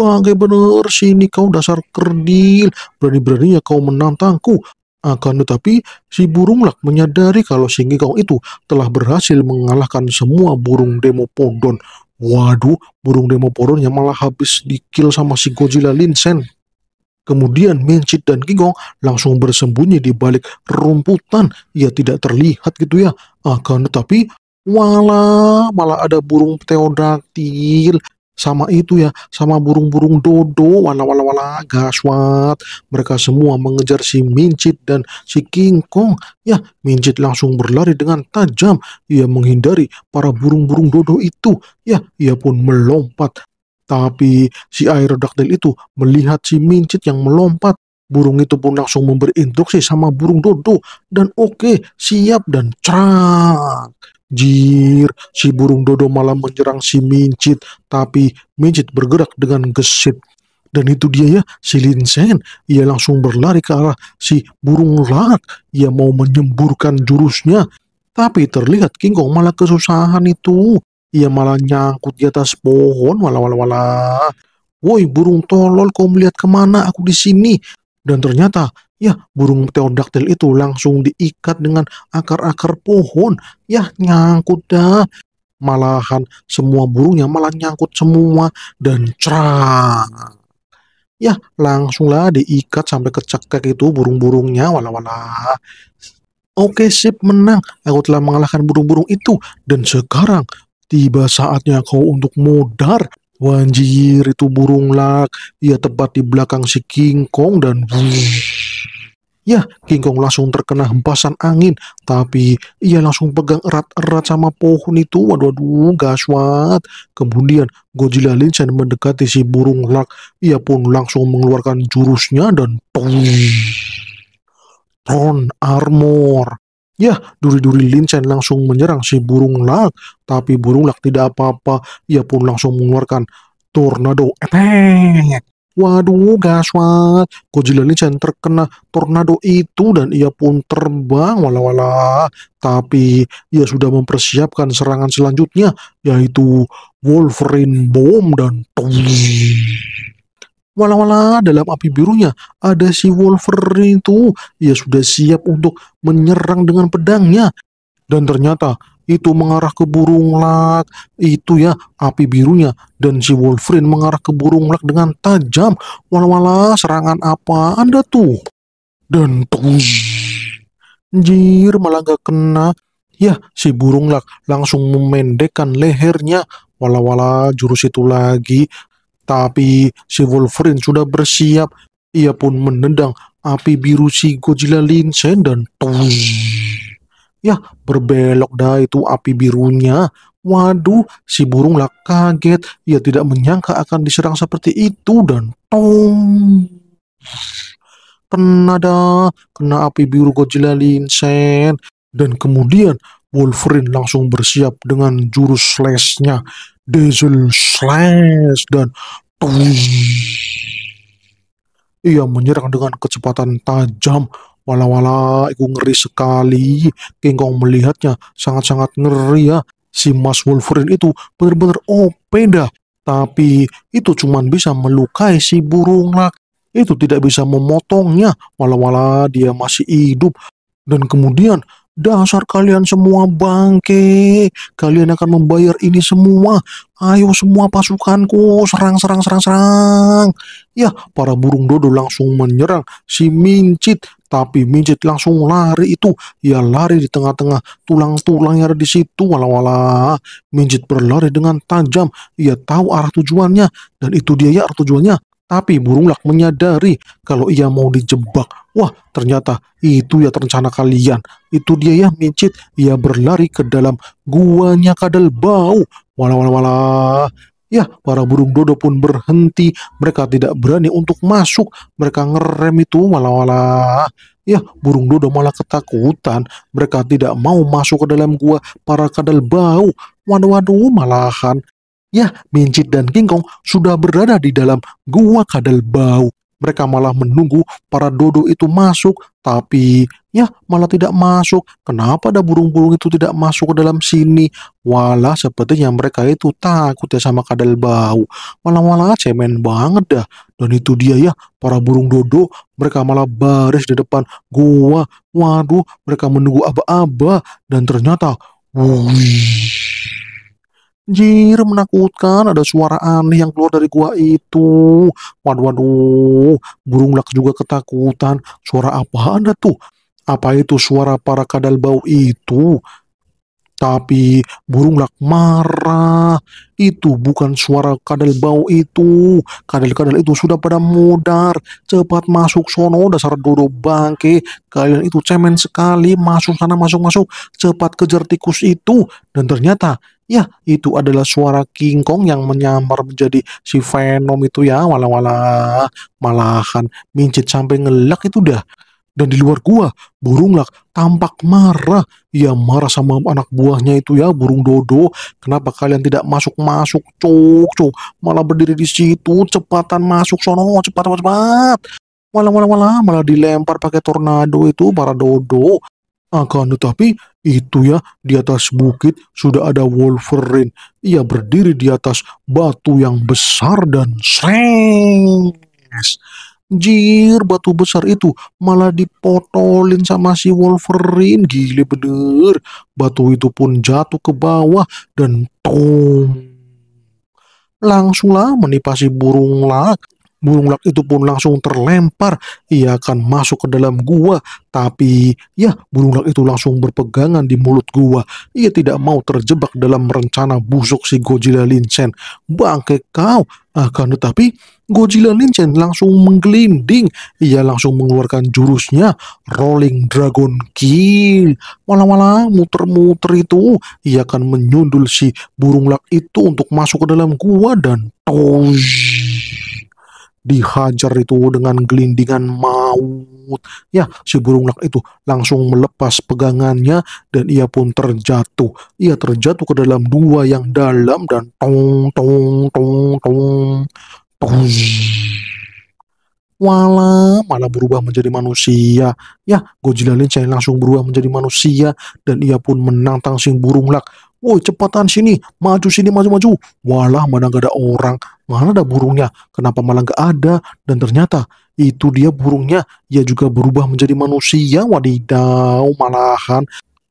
Bagai bener sini kau dasar kerdil, berani-beraninya kau menantangku. Akan tetapi, si burung lak menyadari kalau si Gekong itu telah berhasil mengalahkan semua burung demopodon. Waduh, burung Demoporonnya malah habis dikil sama si Godzilla Linsen. Kemudian Mencit dan Kingong langsung bersembunyi di balik rumputan. ia tidak terlihat gitu ya. Akan tetapi Wala, malah ada burung teodaktil sama itu ya, sama burung-burung dodo, wala wala wala gaswat. Mereka semua mengejar si Mincit dan si kingkong. Ya, Mincit langsung berlari dengan tajam. Ia menghindari para burung-burung dodo itu. Ya, ia pun melompat. Tapi si aerodactyl itu melihat si Mincit yang melompat Burung itu pun langsung memberi instruksi sama burung dodo dan oke, okay, siap dan cerang. Jir, si burung dodo malah menyerang si mincit, tapi mincit bergerak dengan gesit. Dan itu dia ya, si Linsen. Ia langsung berlari ke arah si burung larak. Ia mau menyemburkan jurusnya. Tapi terlihat King Kong malah kesusahan itu. Ia malah nyangkut di atas pohon, wala wala wala. Woi burung tolol, kau melihat kemana? Aku di sini. Dan ternyata Ya, burung pterodaktil itu langsung diikat dengan akar-akar pohon. Ya, nyangkut dah. Malahan semua burungnya malah nyangkut semua dan cerang. Ya, langsunglah diikat sampai kecekek itu burung-burungnya. Wala-wala. Oke, sip menang. Aku telah mengalahkan burung-burung itu. Dan sekarang tiba saatnya kau untuk mudar. Wanjir, itu burung lak. Ia tepat di belakang si King Kong dan... Wuh. Ya, King Kong langsung terkena hempasan angin, tapi ia langsung pegang erat-erat sama pohon itu. Waduh, waduh, gaswat. Kemudian Godzilla Linchan mendekati si burung lark. Ia pun langsung mengeluarkan jurusnya dan Tron Armor. Ya, duri-duri Lincen langsung menyerang si burung lak, tapi burung lak tidak apa-apa. Ia pun langsung mengeluarkan tornado attack. Waduh, gaswat. Godzilla ini jangan terkena tornado itu dan ia pun terbang wala-wala. Tapi ia sudah mempersiapkan serangan selanjutnya, yaitu Wolverine Bomb dan Wala-wala dalam api birunya ada si Wolverine itu. Ia sudah siap untuk menyerang dengan pedangnya. Dan ternyata itu mengarah ke burung lak itu ya api birunya dan si Wolverine mengarah ke burung lak dengan tajam wala-wala serangan apa anda tuh dan tuh Jir malah gak kena Ya, si burung lak langsung memendekkan lehernya. Wala-wala jurus itu lagi. Tapi si Wolverine sudah bersiap. Ia pun menendang api biru si Godzilla Linsen dan tuh ya berbelok dah itu api birunya. Waduh, si burung lah kaget. Ia tidak menyangka akan diserang seperti itu dan tong. Kena dah, kena api biru Godzilla Linsen. Dan kemudian Wolverine langsung bersiap dengan jurus slash-nya. Diesel slash dan tong. Ia menyerang dengan kecepatan tajam Wala-wala, itu ngeri sekali. King Kong melihatnya sangat-sangat ngeri ya. Si Mas Wolverine itu benar-benar OP dah. Tapi itu cuma bisa melukai si burung lak. Itu tidak bisa memotongnya. Wala-wala dia masih hidup. Dan kemudian Dasar kalian semua bangke. Kalian akan membayar ini semua. Ayo semua pasukanku, serang, serang, serang, serang. Ya, para burung dodo langsung menyerang si Mincit tapi mijit langsung lari itu, ia lari di tengah-tengah tulang tulang yang ada di situ. walau-wala mijit berlari dengan tajam, ia tahu arah tujuannya, dan itu dia ya arah tujuannya. Tapi burung lak menyadari kalau ia mau dijebak. Wah, ternyata itu ya rencana kalian. Itu dia ya Mijit Ia berlari ke dalam guanya kadal bau. walau-wala wala Ya, para burung dodo pun berhenti. Mereka tidak berani untuk masuk. Mereka ngerem itu malah-malah. Ya, burung dodo malah ketakutan. Mereka tidak mau masuk ke dalam gua. Para kadal bau. Waduh-waduh, malahan. Ya, Mincit dan Kingkong sudah berada di dalam gua kadal bau. Mereka malah menunggu para dodo itu masuk, tapi ya malah tidak masuk. Kenapa ada burung-burung itu tidak masuk ke dalam sini? Walah sepertinya mereka itu takut ya sama kadal bau. Malah-malah cemen banget dah. Dan itu dia ya, para burung dodo, mereka malah baris di depan gua. Waduh, mereka menunggu aba-aba. Dan ternyata, wuih. Jir, menakutkan ada suara aneh yang keluar dari gua itu. Waduh, waduh, burung lak juga ketakutan. Suara apa anda tuh? Apa itu suara para kadal bau itu? Tapi burung lak marah. Itu bukan suara kadal bau itu. Kadal-kadal itu sudah pada mudar. Cepat masuk sono dasar dodo bangke. Kalian itu cemen sekali. Masuk sana, masuk-masuk. Cepat kejar tikus itu. Dan ternyata Ya, itu adalah suara King yang menyamar menjadi si Venom itu ya, walau wala malahan mincit sampai ngelak itu dah. Dan di luar gua, burung lak tampak marah. Ia marah sama anak buahnya itu ya, burung dodo. Kenapa kalian tidak masuk-masuk, cuk, cuk. Malah berdiri di situ, cepatan masuk sono, cepat, cepat, cepat. Malah, malah, malah, malah dilempar pakai tornado itu para dodo. Akan tetapi itu ya di atas bukit sudah ada Wolverine. Ia berdiri di atas batu yang besar dan sreng. Jir batu besar itu malah dipotolin sama si Wolverine. Gile bener. Batu itu pun jatuh ke bawah dan tong Langsunglah menipasi burung lak Burung lak itu pun langsung terlempar. Ia akan masuk ke dalam gua. Tapi ya burung lak itu langsung berpegangan di mulut gua. Ia tidak mau terjebak dalam rencana busuk si Godzilla Linchen Bangke kau. Akan tetapi Godzilla Linchen langsung menggelinding. Ia langsung mengeluarkan jurusnya, Rolling Dragon Kill. Malah-malah muter-muter itu, ia akan menyundul si burung lak itu untuk masuk ke dalam gua dan tosh dihajar itu dengan gelindingan maut. Ya, si burung nak itu langsung melepas pegangannya dan ia pun terjatuh. Ia terjatuh ke dalam dua yang dalam dan tong tong tong tong tong. Wala malah berubah menjadi manusia. Ya, Godzilla Lin langsung berubah menjadi manusia dan ia pun menantang si burung lak woi oh, cepatan sini, maju sini, maju-maju. Walah mana gak ada orang, mana ada burungnya, kenapa malah gak ada? Dan ternyata itu dia burungnya, ia juga berubah menjadi manusia, wadidaw malahan.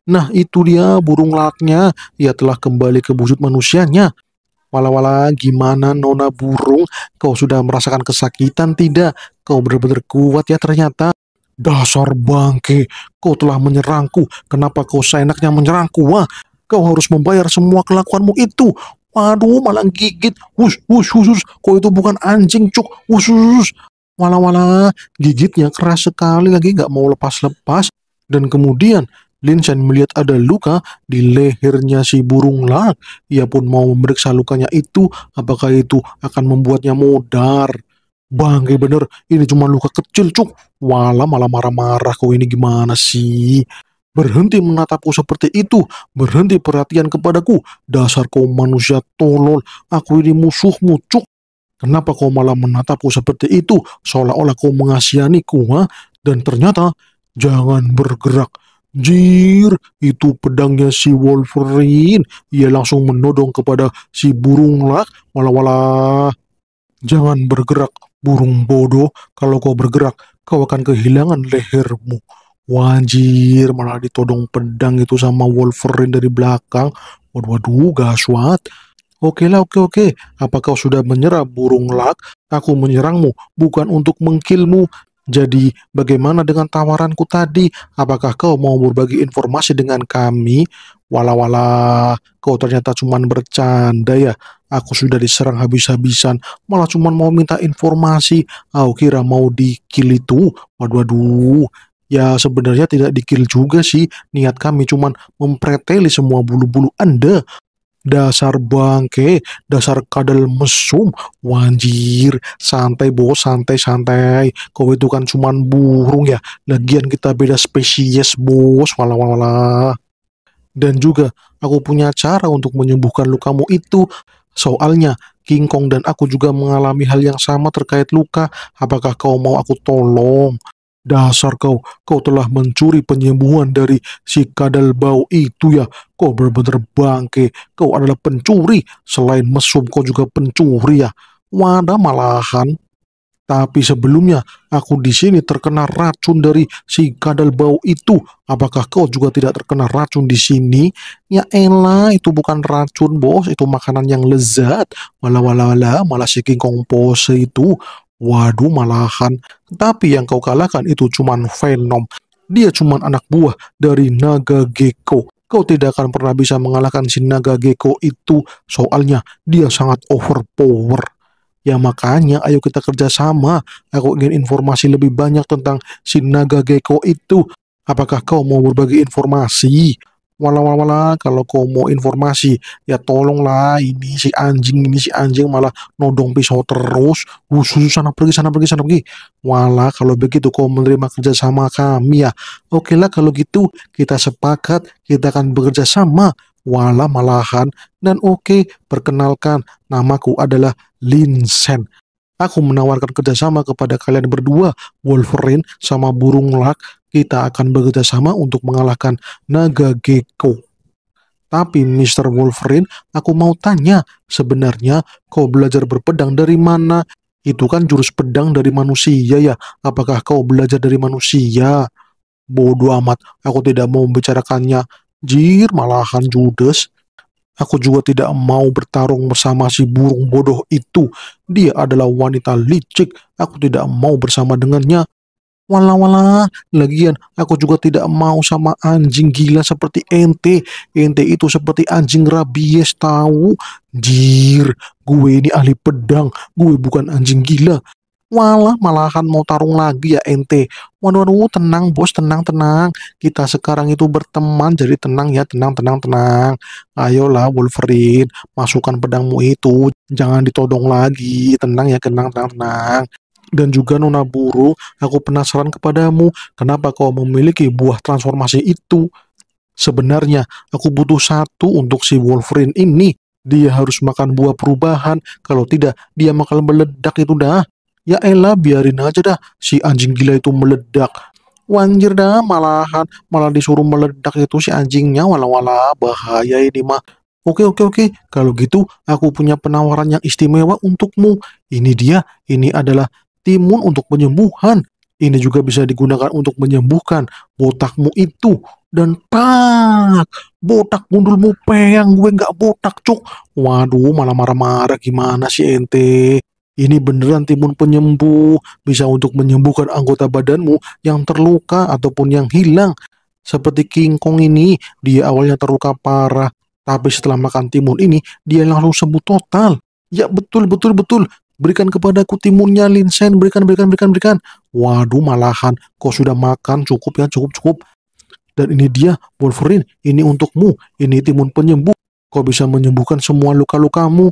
Nah itu dia burung laknya, ia telah kembali ke wujud manusianya. Wala-wala gimana nona burung, kau sudah merasakan kesakitan tidak? Kau benar-benar kuat ya ternyata. Dasar bangke, kau telah menyerangku. Kenapa kau seenaknya menyerangku? Wah, Kau harus membayar semua kelakuanmu itu. Waduh, malah gigit. Wush, wush, wush, wush. Kau itu bukan anjing, cuk. Wush, wush, Wala-wala, gigitnya keras sekali lagi, gak mau lepas-lepas. Dan kemudian, Lin Shan melihat ada luka di lehernya si burung lak. Ia pun mau memeriksa lukanya itu, apakah itu akan membuatnya modar. Bangke bener, ini cuma luka kecil, cuk. Walah malah marah-marah kau ini gimana sih? Berhenti menatapku seperti itu. Berhenti perhatian kepadaku. Dasar kau manusia tolol. Aku ini musuhmu, cuk. Kenapa kau malah menatapku seperti itu? Seolah-olah kau mengasihaniku, ha? Dan ternyata, jangan bergerak. Jir, itu pedangnya si Wolverine. Ia langsung menodong kepada si burung lah. Wala-wala. Jangan bergerak, burung bodoh. Kalau kau bergerak, kau akan kehilangan lehermu. Wanjir malah ditodong pedang itu sama Wolverine dari belakang. Waduh, waduh, gaswat. Oke lah, oke, oke. Apa kau sudah menyerah, burung lak? Aku menyerangmu, bukan untuk mengkilmu. Jadi, bagaimana dengan tawaranku tadi? Apakah kau mau berbagi informasi dengan kami? Wala-wala, kau ternyata cuma bercanda ya. Aku sudah diserang habis-habisan, malah cuma mau minta informasi. Aku kira mau dikil itu. Waduh, waduh. Ya sebenarnya tidak dikil juga sih niat kami cuman mempreteli semua bulu-bulu Anda. Dasar bangke, dasar kadal mesum, wanjir, santai bos, santai-santai. Kau itu kan cuman burung ya, lagian kita beda spesies bos, wala-wala. Dan juga aku punya cara untuk menyembuhkan lukamu itu. Soalnya King Kong dan aku juga mengalami hal yang sama terkait luka. Apakah kau mau aku tolong? Dasar kau, kau telah mencuri penyembuhan dari si kadal bau itu ya. Kau benar-benar bangke, kau adalah pencuri. Selain mesum, kau juga pencuri ya. Wadah malahan. Tapi sebelumnya, aku di sini terkena racun dari si kadal bau itu. Apakah kau juga tidak terkena racun di sini? Ya elah, itu bukan racun bos, itu makanan yang lezat. Wala wala wala, malah si King Kong pose itu. Waduh malahan, tapi yang kau kalahkan itu cuma Venom. Dia cuma anak buah dari naga gecko. Kau tidak akan pernah bisa mengalahkan si naga gecko itu, soalnya dia sangat overpower. Ya makanya ayo kita kerjasama. Aku ingin informasi lebih banyak tentang si naga gecko itu. Apakah kau mau berbagi informasi? wala wala, wala kalau kau mau informasi ya tolonglah ini si anjing ini si anjing malah nodong pisau terus khusus uh, sana pergi sana pergi sana pergi wala kalau begitu kau menerima kerja sama kami ya oke lah kalau gitu kita sepakat kita akan bekerja sama wala malahan dan oke perkenalkan namaku adalah Linsen Aku menawarkan kerjasama kepada kalian berdua, Wolverine sama burung lak, kita akan bekerja sama untuk mengalahkan naga gecko. Tapi Mr. Wolverine, aku mau tanya, sebenarnya kau belajar berpedang dari mana? Itu kan jurus pedang dari manusia ya. Apakah kau belajar dari manusia? Bodoh amat, aku tidak mau membicarakannya. Jir, malahan Judas. Aku juga tidak mau bertarung bersama si burung bodoh itu. Dia adalah wanita licik. Aku tidak mau bersama dengannya. Wala wala, lagian aku juga tidak mau sama anjing gila seperti ente. Ente itu seperti anjing rabies tahu. Jir, gue ini ahli pedang, gue bukan anjing gila. Walah malahan mau tarung lagi ya ente. Waduh, waduh, tenang bos, tenang, tenang. Kita sekarang itu berteman, jadi tenang ya, tenang, tenang, tenang. Ayolah Wolverine, masukkan pedangmu itu. Jangan ditodong lagi, tenang ya, tenang, tenang, tenang dan juga nona buru, aku penasaran kepadamu, kenapa kau memiliki buah transformasi itu? Sebenarnya, aku butuh satu untuk si Wolverine ini. Dia harus makan buah perubahan, kalau tidak, dia makan meledak itu dah. Ya elah, biarin aja dah, si anjing gila itu meledak. Wanjir dah, malahan, malah disuruh meledak itu si anjingnya, wala-wala, bahaya ini mah. Oke, oke, oke. Kalau gitu, aku punya penawaran yang istimewa untukmu. Ini dia, ini adalah timun untuk penyembuhan. Ini juga bisa digunakan untuk menyembuhkan botakmu itu. Dan tak, botak gundulmu peyang, gue nggak botak cuk. Waduh, malah marah-marah gimana sih ente? Ini beneran timun penyembuh, bisa untuk menyembuhkan anggota badanmu yang terluka ataupun yang hilang. Seperti King Kong ini, dia awalnya terluka parah, tapi setelah makan timun ini, dia langsung sembuh total. Ya betul, betul, betul berikan kepadaku timunnya Linsen, berikan, berikan, berikan, berikan. Waduh malahan, kau sudah makan, cukup ya, cukup, cukup. Dan ini dia, Wolverine, ini untukmu, ini timun penyembuh. Kau bisa menyembuhkan semua luka-lukamu.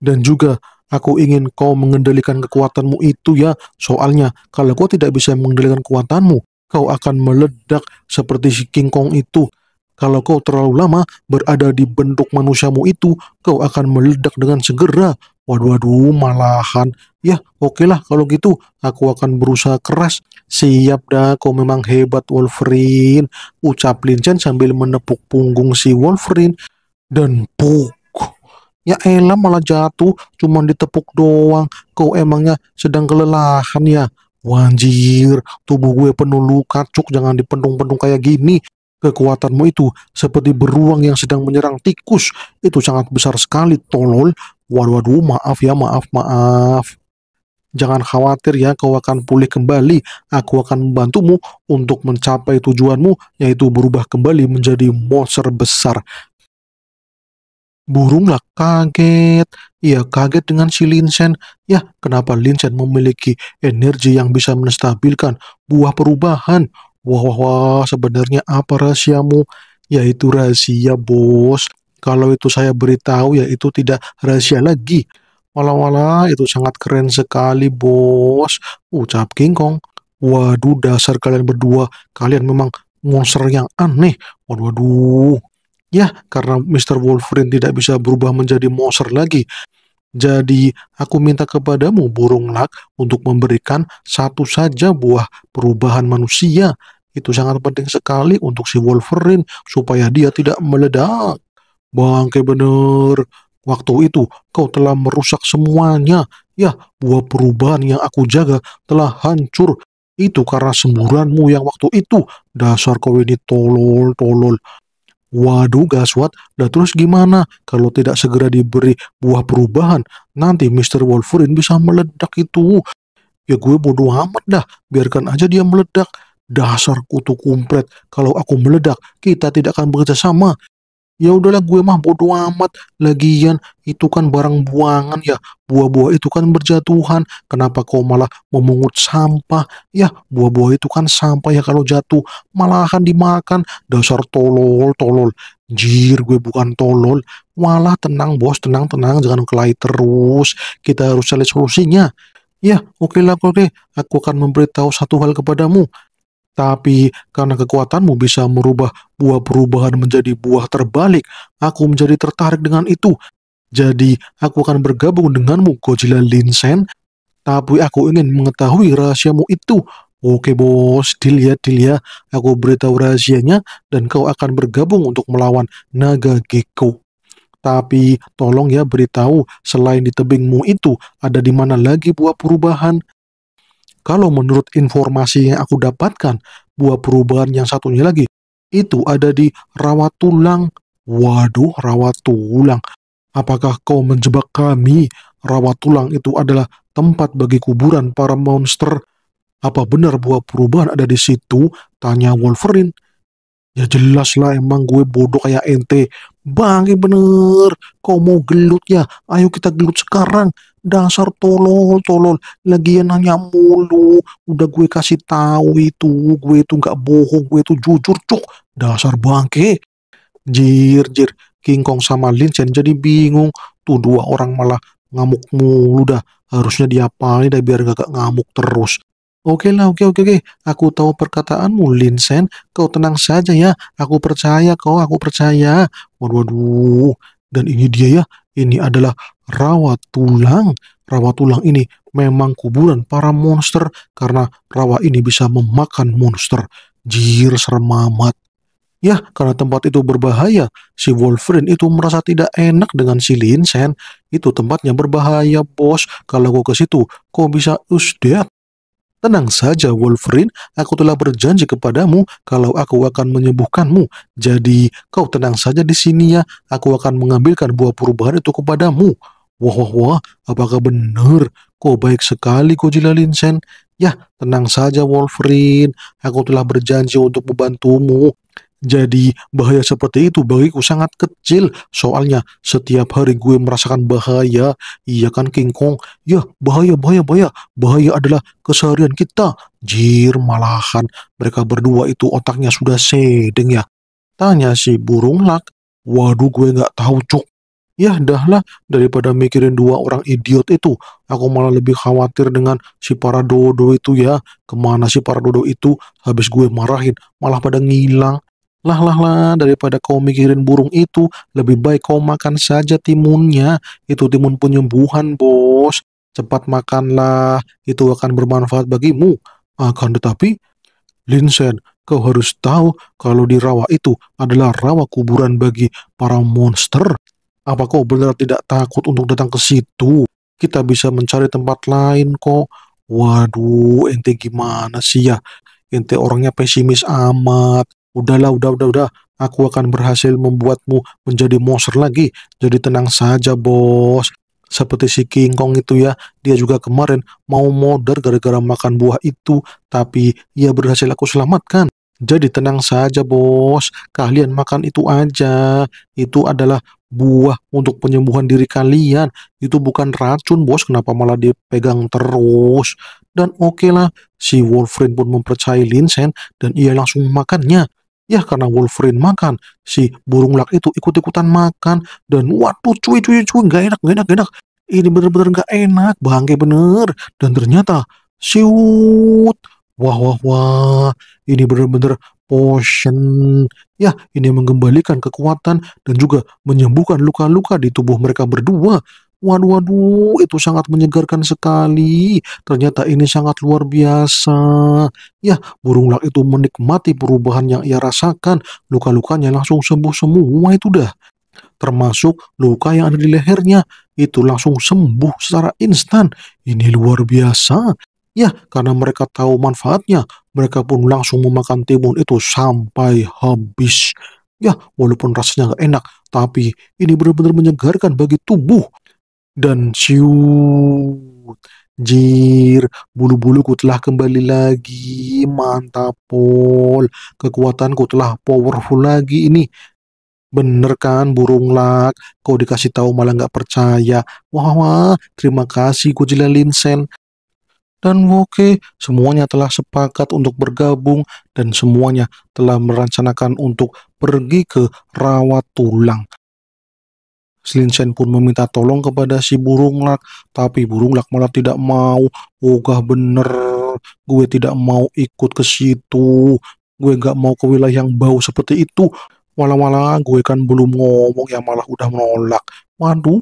Dan juga, aku ingin kau mengendalikan kekuatanmu itu ya. Soalnya, kalau kau tidak bisa mengendalikan kekuatanmu, kau akan meledak seperti si King Kong itu. Kalau kau terlalu lama berada di bentuk manusiamu itu, kau akan meledak dengan segera. Waduh, waduh, malahan. Ya, oke lah kalau gitu. Aku akan berusaha keras. Siap dah, kau memang hebat Wolverine. Ucap Lin Chen sambil menepuk punggung si Wolverine. Dan puk. Ya elah malah jatuh, cuman ditepuk doang. Kau emangnya sedang kelelahan ya? Wanjir, tubuh gue penuh luka, cuk jangan dipendung-pendung kayak gini. Kekuatanmu itu seperti beruang yang sedang menyerang tikus. Itu sangat besar sekali, tolol. Waduh, waduh, maaf ya, maaf, maaf. Jangan khawatir ya, kau akan pulih kembali. Aku akan membantumu untuk mencapai tujuanmu, yaitu berubah kembali menjadi monster besar. Burunglah kaget. Ia kaget dengan si Linsen. Ya, kenapa Linsen memiliki energi yang bisa menstabilkan buah perubahan? Wah, wah, wah, sebenarnya apa rahasiamu? Yaitu rahasia, bos. Kalau itu saya beritahu ya itu tidak rahasia lagi. Walau, wala itu sangat keren sekali bos. Ucap King Kong. Waduh dasar kalian berdua. Kalian memang monster yang aneh. Waduh, waduh. Ya, karena Mr. Wolverine tidak bisa berubah menjadi monster lagi. Jadi, aku minta kepadamu, burung lak, untuk memberikan satu saja buah perubahan manusia. Itu sangat penting sekali untuk si Wolverine, supaya dia tidak meledak. Bangke bener, waktu itu kau telah merusak semuanya. Ya, buah perubahan yang aku jaga telah hancur. Itu karena semburanmu yang waktu itu. Dasar kau ini tolol-tolol. Waduh Gaswat, dan terus gimana kalau tidak segera diberi buah perubahan? Nanti Mr. Wolverine bisa meledak itu. Ya gue bodoh amat dah, biarkan aja dia meledak. Dasar kutu kumpret, kalau aku meledak, kita tidak akan bekerja sama ya udahlah gue mah bodoh amat lagian itu kan barang buangan ya buah-buah itu kan berjatuhan kenapa kau malah memungut sampah ya buah-buah itu kan sampah ya kalau jatuh malah akan dimakan dasar tolol tolol jir gue bukan tolol malah tenang bos tenang tenang jangan kelai terus kita harus cari solusinya ya oke okay lah oke okay. aku akan memberitahu satu hal kepadamu tapi karena kekuatanmu bisa merubah buah perubahan menjadi buah terbalik, aku menjadi tertarik dengan itu. Jadi, aku akan bergabung denganmu, Godzilla Linsen. Tapi aku ingin mengetahui rahasiamu itu. Oke bos, dilihat dilihat, aku beritahu rahasianya dan kau akan bergabung untuk melawan naga gecko. Tapi tolong ya beritahu, selain di tebingmu itu, ada di mana lagi buah perubahan? Kalau menurut informasi yang aku dapatkan, buah perubahan yang satunya lagi itu ada di rawat tulang. Waduh, rawat tulang. Apakah kau menjebak kami? Rawat tulang itu adalah tempat bagi kuburan para monster. Apa benar buah perubahan ada di situ? Tanya Wolverine. Ya jelas lah emang gue bodoh kayak ente. Bang, bener. Kau mau gelut ya? Ayo kita gelut sekarang dasar tolol tolol yang nanya mulu udah gue kasih tahu itu gue itu nggak bohong gue itu jujur cuk dasar bangke jir jir King Kong sama lin sen jadi bingung tuh dua orang malah ngamuk mulu dah harusnya diapain dah biar gak, gak ngamuk terus Oke okay lah, oke okay, oke okay, oke. Aku tahu perkataanmu, lin sen Kau tenang saja ya. Aku percaya kau, aku percaya. Waduh, waduh. Dan ini dia ya. Ini adalah rawa tulang. Rawa tulang ini memang kuburan para monster karena rawa ini bisa memakan monster. Jir amat. Ya, karena tempat itu berbahaya, si Wolverine itu merasa tidak enak dengan si Linsen. Itu tempatnya berbahaya, bos. Kalau aku ke situ, kau bisa usdet. Tenang saja, Wolverine. Aku telah berjanji kepadamu kalau aku akan menyembuhkanmu. Jadi, kau tenang saja di sini ya. Aku akan mengambilkan buah perubahan itu kepadamu. Wah, wah, wah, apakah benar? Kau baik sekali, Godzilla Linsen. Ya, tenang saja, Wolverine. Aku telah berjanji untuk membantumu. Jadi bahaya seperti itu bagiku sangat kecil. Soalnya setiap hari gue merasakan bahaya. Iya kan King Kong? Ya bahaya bahaya bahaya. Bahaya adalah keseharian kita. Jir malahan mereka berdua itu otaknya sudah sedeng ya. Tanya si burung lak. Waduh gue gak tahu cuk. Ya dahlah daripada mikirin dua orang idiot itu Aku malah lebih khawatir dengan si para dodo itu ya Kemana si para dodo itu habis gue marahin malah pada ngilang Lah lah lah daripada kau mikirin burung itu Lebih baik kau makan saja timunnya Itu timun penyembuhan bos Cepat makanlah itu akan bermanfaat bagimu Akan tetapi Linsen kau harus tahu kalau di rawa itu adalah rawa kuburan bagi para monster apa kau benar tidak takut untuk datang ke situ? Kita bisa mencari tempat lain kok. Waduh, ente gimana sih ya? Ente orangnya pesimis amat. Udahlah, udah, udah, udah. Aku akan berhasil membuatmu menjadi monster lagi. Jadi tenang saja, bos. Seperti si King Kong itu ya, dia juga kemarin mau modar gara-gara makan buah itu, tapi ia berhasil aku selamatkan. Jadi tenang saja bos, kalian makan itu aja. Itu adalah buah untuk penyembuhan diri kalian. Itu bukan racun, bos. Kenapa malah dipegang terus? Dan oke okay lah, si Wolverine pun mempercayai Linsen dan ia langsung makannya. Ya karena Wolverine makan, si burung lak itu ikut-ikutan makan dan waduh cuy cuy cuy gak enak gak enak gak enak. Ini bener-bener gak enak, bangke bener. Dan ternyata siut, wah wah wah, ini bener-bener potion. Ya, ini mengembalikan kekuatan dan juga menyembuhkan luka-luka di tubuh mereka berdua. Waduh, waduh, itu sangat menyegarkan sekali. Ternyata ini sangat luar biasa. Ya, burung lak itu menikmati perubahan yang ia rasakan. Luka-lukanya langsung sembuh semua itu dah. Termasuk luka yang ada di lehernya. Itu langsung sembuh secara instan. Ini luar biasa. Ya, karena mereka tahu manfaatnya, mereka pun langsung memakan timun itu sampai habis. Ya, walaupun rasanya nggak enak, tapi ini benar-benar menyegarkan bagi tubuh. Dan siut, jir, bulu-buluku telah kembali lagi. Mantap, Pol. Kekuatanku telah powerful lagi ini. Bener kan burung lak? Kau dikasih tahu malah nggak percaya. Wah, wah, terima kasih Godzilla Linsen dan Woke semuanya telah sepakat untuk bergabung dan semuanya telah merencanakan untuk pergi ke rawat tulang. Slinsen pun meminta tolong kepada si burung lak, tapi burung lak malah tidak mau. Ogah bener, gue tidak mau ikut ke situ. Gue gak mau ke wilayah yang bau seperti itu. Walau-walau gue kan belum ngomong ya malah udah menolak. Waduh.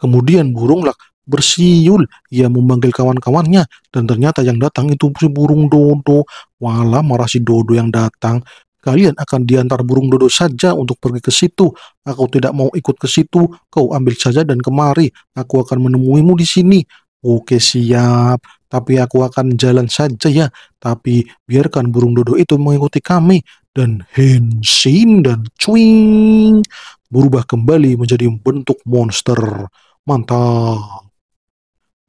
Kemudian burung lak bersiul. Ia memanggil kawan-kawannya, dan ternyata yang datang itu si burung dodo. Walah marah si dodo yang datang. Kalian akan diantar burung dodo saja untuk pergi ke situ. Aku tidak mau ikut ke situ. Kau ambil saja dan kemari. Aku akan menemuimu di sini. Oke siap, tapi aku akan jalan saja ya. Tapi biarkan burung dodo itu mengikuti kami. Dan Henshin dan Cuing berubah kembali menjadi bentuk monster. Mantap.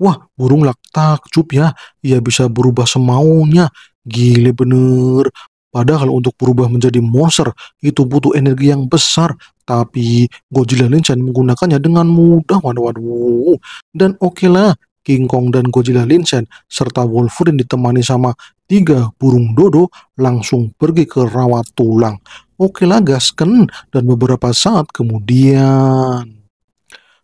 Wah, burung lak takjub ya. Ia bisa berubah semaunya. Gile bener. Padahal untuk berubah menjadi monster, itu butuh energi yang besar. Tapi Godzilla Linchan menggunakannya dengan mudah. Waduh, waduh. Dan oke okay lah, King Kong dan Godzilla Linchan, serta Wolverine ditemani sama tiga burung dodo langsung pergi ke rawat tulang. Oke lah gasken dan beberapa saat kemudian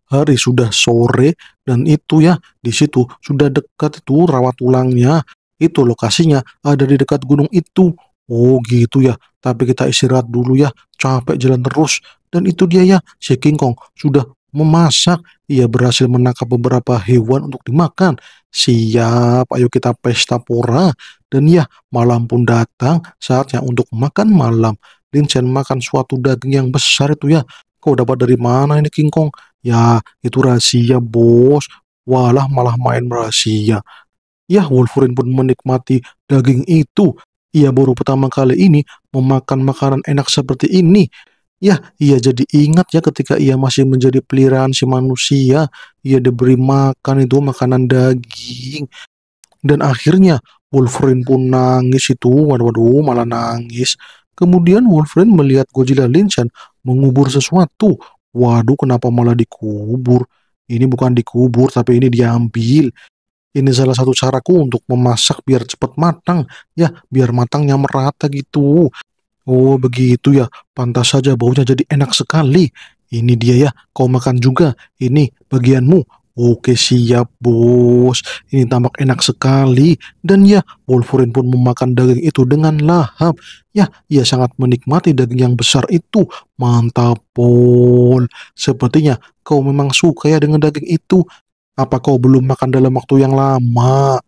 hari sudah sore dan itu ya di situ sudah dekat itu rawat tulangnya itu lokasinya ada di dekat gunung itu oh gitu ya tapi kita istirahat dulu ya capek jalan terus dan itu dia ya si King Kong sudah memasak ia berhasil menangkap beberapa hewan untuk dimakan siap ayo kita pesta pora dan ya malam pun datang saatnya untuk makan malam Lin Chen makan suatu daging yang besar itu ya kau dapat dari mana ini King Kong Ya, itu rahasia, bos. Walah malah main rahasia. ya Wolverine pun menikmati daging itu. Ia baru pertama kali ini memakan makanan enak seperti ini. ya ia jadi ingat ya ketika ia masih menjadi peliharaan si manusia. Ia diberi makan itu makanan daging. Dan akhirnya Wolverine pun nangis itu, waduh, waduh malah nangis. Kemudian Wolverine melihat Godzilla Linchan mengubur sesuatu. Waduh, kenapa malah dikubur? Ini bukan dikubur, tapi ini diambil. Ini salah satu caraku untuk memasak biar cepat matang. Ya, biar matangnya merata gitu. Oh, begitu ya. Pantas saja baunya jadi enak sekali. Ini dia ya, kau makan juga. Ini bagianmu. Oke siap bos, ini tampak enak sekali. Dan ya, Wolverine pun memakan daging itu dengan lahap. Ya, ia sangat menikmati daging yang besar itu. Mantap, Paul. Sepertinya kau memang suka ya dengan daging itu. Apa kau belum makan dalam waktu yang lama?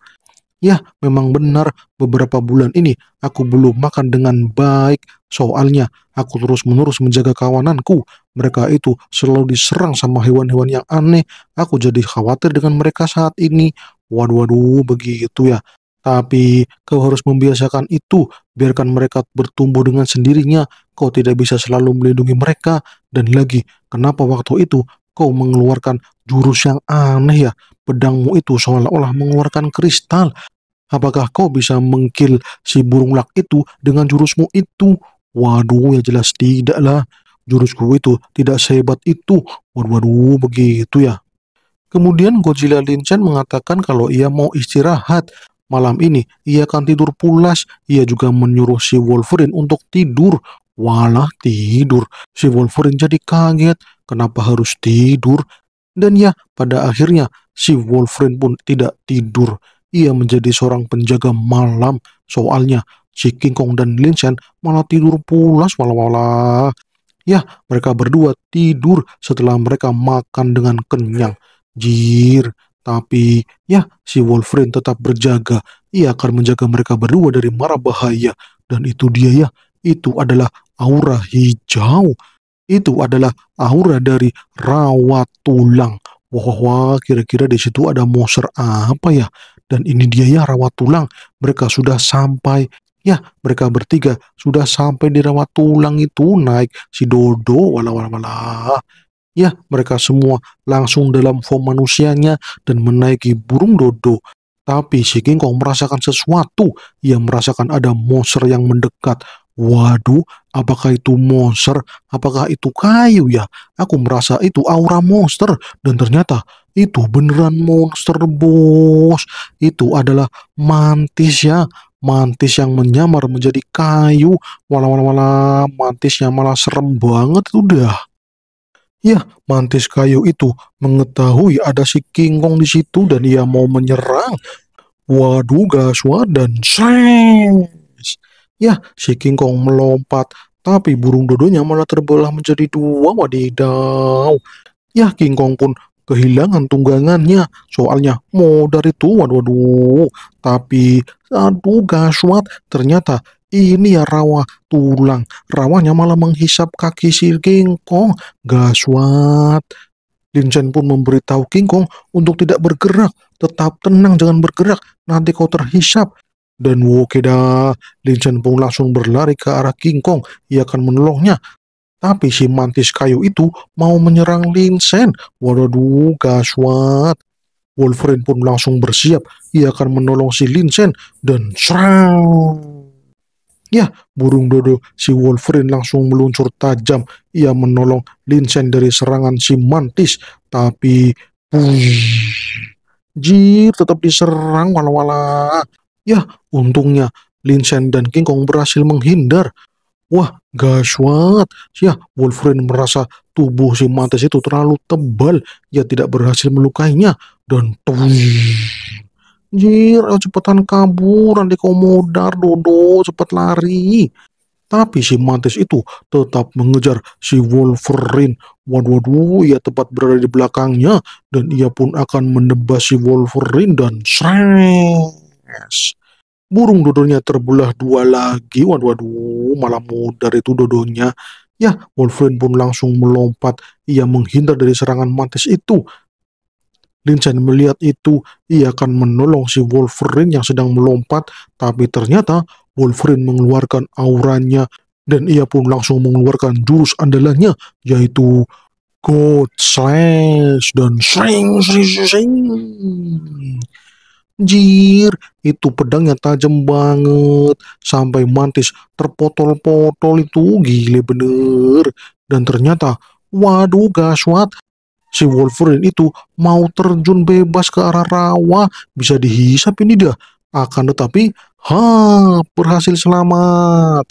Ya, memang benar beberapa bulan ini aku belum makan dengan baik. Soalnya aku terus-menerus menjaga kawananku. Mereka itu selalu diserang sama hewan-hewan yang aneh. Aku jadi khawatir dengan mereka saat ini. Waduh, waduh, begitu ya. Tapi kau harus membiasakan itu, biarkan mereka bertumbuh dengan sendirinya. Kau tidak bisa selalu melindungi mereka. Dan lagi, kenapa waktu itu kau mengeluarkan jurus yang aneh ya? Pedangmu itu seolah-olah mengeluarkan kristal. Apakah kau bisa mengkil si burung lak itu dengan jurusmu itu? Waduh, ya jelas tidaklah. Jurusku itu tidak sehebat itu. Waduh, waduh begitu ya. Kemudian Godzilla Chen mengatakan kalau ia mau istirahat. Malam ini ia akan tidur pulas. Ia juga menyuruh si Wolverine untuk tidur. Walah tidur, si Wolverine jadi kaget kenapa harus tidur. Dan ya pada akhirnya si Wolverine pun tidak tidur. Ia menjadi seorang penjaga malam. Soalnya si King Kong dan Lin Shen malah tidur pulas walah-walah. Ya, mereka berdua tidur setelah mereka makan dengan kenyang. Jir, tapi ya si Wolverine tetap berjaga. Ia akan menjaga mereka berdua dari mara bahaya. Dan itu dia ya, itu adalah aura hijau itu adalah aura dari rawat tulang. Wah, wah, kira-kira di situ ada monster apa ya? Dan ini dia ya rawat tulang. Mereka sudah sampai Ya, mereka bertiga sudah sampai di rawat tulang itu naik si Dodo walau walau Ya, mereka semua langsung dalam form manusianya dan menaiki burung Dodo. Tapi si King merasakan sesuatu. Ia merasakan ada monster yang mendekat. Waduh, apakah itu monster? Apakah itu kayu ya? Aku merasa itu aura monster dan ternyata itu beneran monster bos. Itu adalah mantis ya. Mantis yang menyamar menjadi kayu. Walau-walau wala, mantisnya malah serem banget itu udah. Ya, mantis kayu itu mengetahui ada si King Kong di situ dan ia mau menyerang. Waduh, gaswa dan seng. Ya, si King Kong melompat, tapi burung dodonya malah terbelah menjadi dua. Wadidaw. Ya, King Kong pun kehilangan tunggangannya. Soalnya mau itu, waduh, waduh. Tapi, aduh gaswat, ternyata ini ya rawa tulang. Rawanya malah menghisap kaki si King Kong. Gaswat. Lin Chen pun memberitahu King Kong untuk tidak bergerak. Tetap tenang, jangan bergerak. Nanti kau terhisap. Dan Wokeda Linsen pun langsung berlari ke arah King Kong. Ia akan menolongnya. Tapi si mantis kayu itu mau menyerang Linsen. Waduh, gaswat. Wolverine pun langsung bersiap. Ia akan menolong si Linsen dan serang. Ya, burung dodo si Wolverine langsung meluncur tajam. Ia menolong Linsen dari serangan si mantis. Tapi, puh. Jir tetap diserang walau walau Ya, untungnya Linsen dan King Kong berhasil menghindar. Wah, gaswat. Ya, Wolverine merasa tubuh si Mantis itu terlalu tebal. Ia tidak berhasil melukainya. Dan Jir, ayo cepetan kabur, nanti komodar, dodo, cepat lari. Tapi si Mantis itu tetap mengejar si Wolverine. Waduh, waduh, ia tepat berada di belakangnya. Dan ia pun akan menebas si Wolverine dan sereng es. Burung dodonya terbelah dua lagi. Waduh, waduh, malah mudar itu dodonya. Ya, Wolverine pun langsung melompat. Ia menghindar dari serangan mantis itu. Lincen melihat itu, ia akan menolong si Wolverine yang sedang melompat, tapi ternyata Wolverine mengeluarkan auranya dan ia pun langsung mengeluarkan jurus andalannya yaitu God Slash dan Sring Sring Sring. Jir, itu pedangnya tajam banget sampai mantis terpotol-potol itu gile bener dan ternyata waduh gaswat si Wolverine itu mau terjun bebas ke arah rawa bisa dihisap ini dia akan tetapi ha berhasil selamat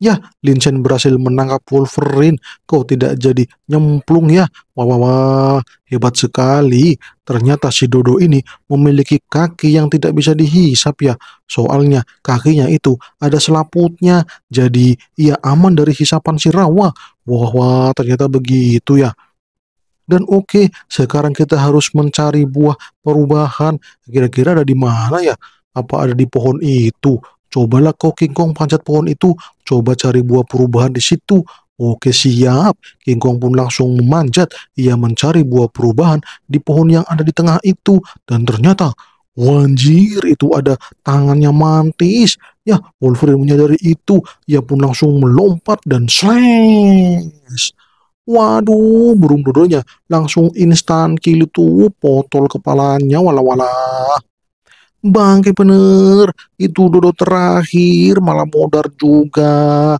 Ya, Lin Chen berhasil menangkap Wolverine. Kau tidak jadi nyemplung ya. Wah, wah, wah, hebat sekali. Ternyata si Dodo ini memiliki kaki yang tidak bisa dihisap ya. Soalnya kakinya itu ada selaputnya. Jadi ia aman dari hisapan si Rawa. Wah, wah, ternyata begitu ya. Dan oke, sekarang kita harus mencari buah perubahan. Kira-kira ada di mana ya? Apa ada di pohon itu? Cobalah kau King Kong panjat pohon itu, coba cari buah perubahan di situ. Oke siap, King Kong pun langsung memanjat. Ia mencari buah perubahan di pohon yang ada di tengah itu. Dan ternyata, wanjir itu ada tangannya mantis. Ya, Wolverine menyadari itu. Ia pun langsung melompat dan slash. Waduh, burung dodonya langsung instan kill itu potol kepalanya wala-wala. Bangke bener, itu dodo terakhir malah modar juga.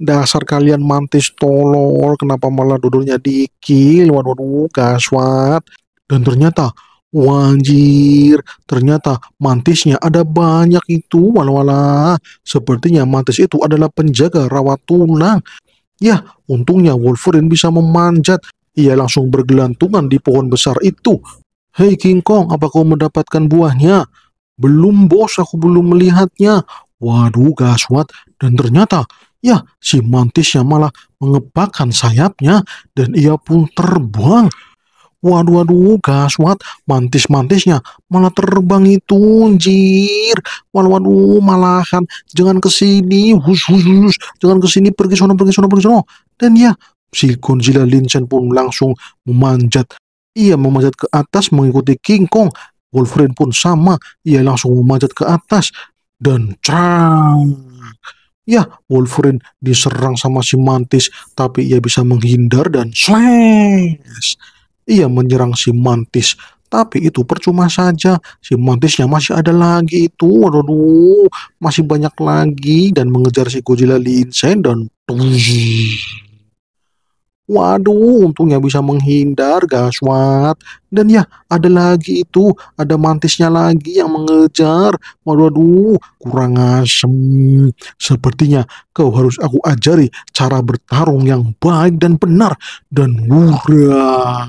Dasar kalian mantis tolol, kenapa malah dodonya dikil? Waduh, kaswat. Dan ternyata Wanjir, ternyata mantisnya ada banyak itu wala-wala. Sepertinya mantis itu adalah penjaga rawat tulang. Ya, untungnya Wolverine bisa memanjat. Ia langsung bergelantungan di pohon besar itu. Hei King Kong, apa kau mendapatkan buahnya? Belum bos, aku belum melihatnya. Waduh, Gaswat. Dan ternyata, ya, si mantisnya malah mengepakkan sayapnya dan ia pun terbang. Waduh, waduh, Gaswat. Mantis-mantisnya malah terbang itu, anjir. Waduh, waduh, malahan. Jangan kesini sini, hus, hus, hus. Jangan kesini pergi sana, pergi sana, pergi sana. Dan ya, si Godzilla Linsen pun langsung memanjat ia memanjat ke atas mengikuti King Kong Wolverine pun sama. Ia langsung memanjat ke atas dan cerang. Ya, Wolverine diserang sama si mantis, tapi ia bisa menghindar dan slash. Ia menyerang si mantis, tapi itu percuma saja. Si mantisnya masih ada lagi itu. Waduh, masih banyak lagi dan mengejar si Godzilla di Insane dan tuh. Waduh, untungnya bisa menghindar Gaswat. Dan ya, ada lagi itu, ada mantisnya lagi yang mengejar. Waduh, aduh, kurang asem. Sepertinya kau harus aku ajari cara bertarung yang baik dan benar dan murah.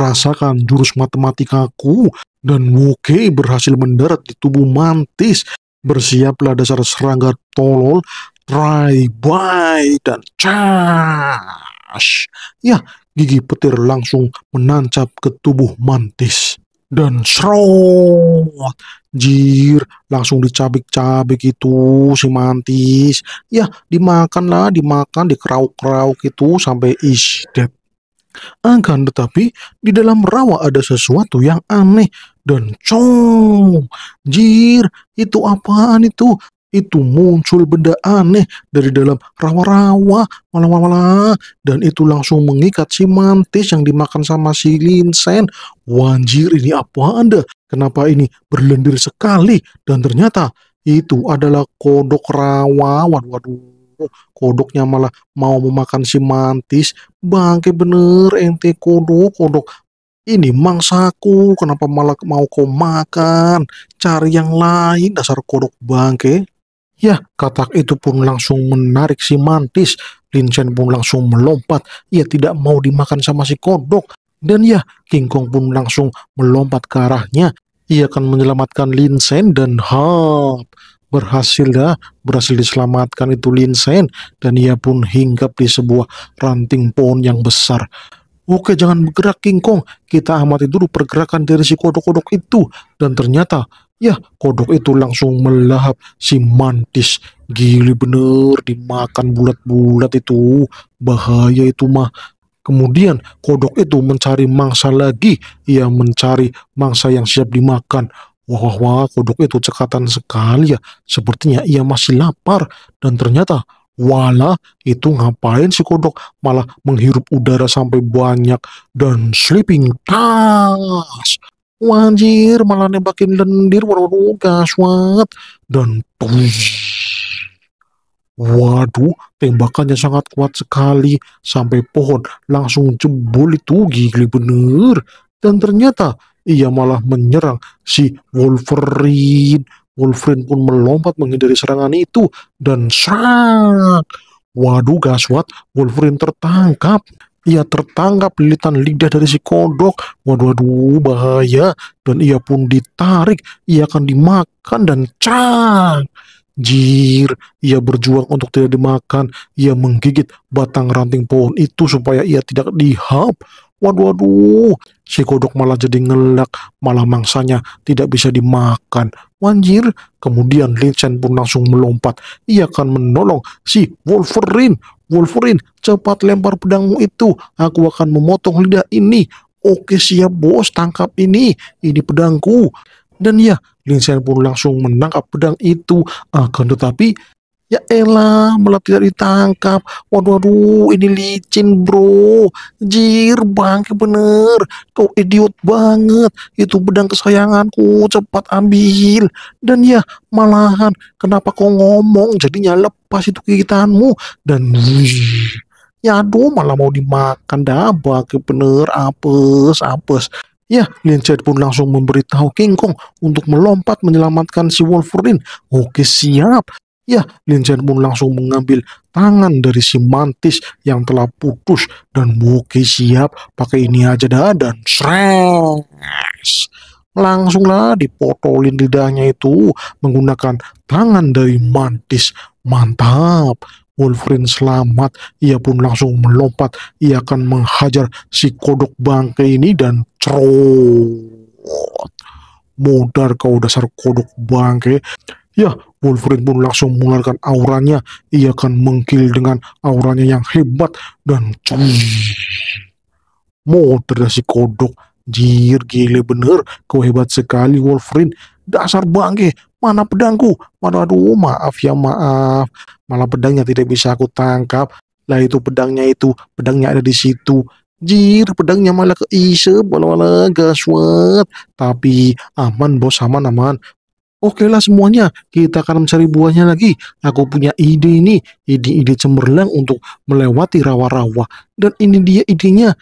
Rasakan jurus matematikaku dan Woke berhasil mendarat di tubuh mantis. Bersiaplah dasar serangga tolol, try, bye dan cah keras. Ya, gigi petir langsung menancap ke tubuh mantis. Dan serot, jir, langsung dicabik-cabik itu si mantis. Ya, dimakanlah, dimakan, dikerauk-kerauk itu sampai is Akan tetapi, di dalam rawa ada sesuatu yang aneh dan cong. Jir, itu apaan itu? itu muncul benda aneh dari dalam rawa-rawa, malah-malah, dan itu langsung mengikat si mantis yang dimakan sama si Linsen. Wanjir, ini apa Anda? Kenapa ini berlendir sekali? Dan ternyata itu adalah kodok rawa. Waduh, waduh. Kodoknya malah mau memakan si mantis. Bangke bener ente kodok, kodok ini mangsaku, kenapa malah mau kau makan? Cari yang lain, dasar kodok bangke. Ya, katak itu pun langsung menarik si mantis. Linsen pun langsung melompat. Ia tidak mau dimakan sama si kodok. Dan ya, King Kong pun langsung melompat ke arahnya. Ia akan menyelamatkan Linsen dan hop. Berhasil dah, berhasil diselamatkan itu Linsen. Dan ia pun hinggap di sebuah ranting pohon yang besar. Oke, jangan bergerak King Kong. Kita amati dulu pergerakan dari si kodok-kodok itu. Dan ternyata Ya, kodok itu langsung melahap si mantis. Gili bener dimakan bulat-bulat itu. Bahaya itu mah. Kemudian kodok itu mencari mangsa lagi. Ia mencari mangsa yang siap dimakan. Wah, wah, wah, kodok itu cekatan sekali ya. Sepertinya ia masih lapar. Dan ternyata Wala itu ngapain si kodok malah menghirup udara sampai banyak dan sleeping tas Wajir malah nembakin lendir waduh gaswat dan tuh Waduh, tembakannya sangat kuat sekali sampai pohon langsung jebol itu gigli bener. Dan ternyata ia malah menyerang si Wolverine. Wolverine pun melompat menghindari serangan itu dan serak. Waduh, gaswat, Wolverine tertangkap. Ia tertangkap lilitan lidah dari si kodok. Waduh, waduh, bahaya. Dan ia pun ditarik. Ia akan dimakan dan cang. Jir, ia berjuang untuk tidak dimakan. Ia menggigit batang ranting pohon itu supaya ia tidak dihap. Waduh, waduh, si kodok malah jadi ngelak, malah mangsanya tidak bisa dimakan. Wanjir, kemudian Lichen pun langsung melompat. Ia akan menolong si Wolverine. Wolverine, cepat lempar pedangmu itu. Aku akan memotong lidah ini. Oke siap bos, tangkap ini. Ini pedangku. Dan ya, Linsen pun langsung menangkap pedang itu. Akan tetapi, Ya elah, malah tidak ditangkap. Waduh, waduh, ini licin bro. Jir, bangke bener. Kau idiot banget. Itu pedang kesayanganku, cepat ambil. Dan ya, malahan, kenapa kau ngomong jadinya lepas itu kegitanmu Dan wih, ya aduh, malah mau dimakan dah, bangke bener, apes, apes. Ya, Lin pun langsung memberitahu King Kong untuk melompat menyelamatkan si Wolverine. Oke, siap. Ya, Lin Chen pun langsung mengambil tangan dari si mantis yang telah putus dan buki siap pakai ini aja dah dan sres. Langsunglah dipotolin lidahnya itu menggunakan tangan dari mantis. Mantap. Wolverine selamat, ia pun langsung melompat, ia akan menghajar si kodok bangke ini dan cerot. Modar kau dasar kodok bangke, Ya, Wolverine pun langsung mengeluarkan auranya. Ia akan mengkil dengan auranya yang hebat dan cuy. Moderasi kodok. Jir, gile bener. Kau hebat sekali Wolverine. Dasar bangke, mana pedangku? Mana aduh, maaf ya maaf. Malah pedangnya tidak bisa aku tangkap. Lah itu pedangnya itu, pedangnya ada di situ. Jir, pedangnya malah keisep, walau-walau gaswat. Tapi aman bos, aman aman. Oke lah semuanya, kita akan mencari buahnya lagi. Aku punya ide ini, ide-ide cemerlang untuk melewati rawa-rawa. Dan ini dia idenya.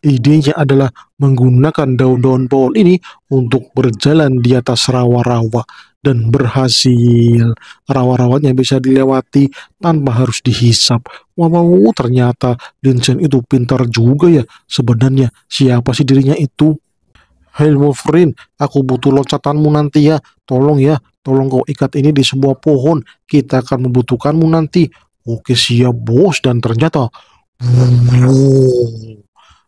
Idenya adalah menggunakan daun-daun pohon ini untuk berjalan di atas rawa-rawa dan berhasil. Rawa-rawanya bisa dilewati tanpa harus dihisap. Wow, ternyata Chen itu pintar juga ya. Sebenarnya siapa sih dirinya itu? Hey Wolverine, aku butuh loncatanmu nanti ya. Tolong ya, tolong kau ikat ini di sebuah pohon. Kita akan membutuhkanmu nanti. Oke siap bos, dan ternyata...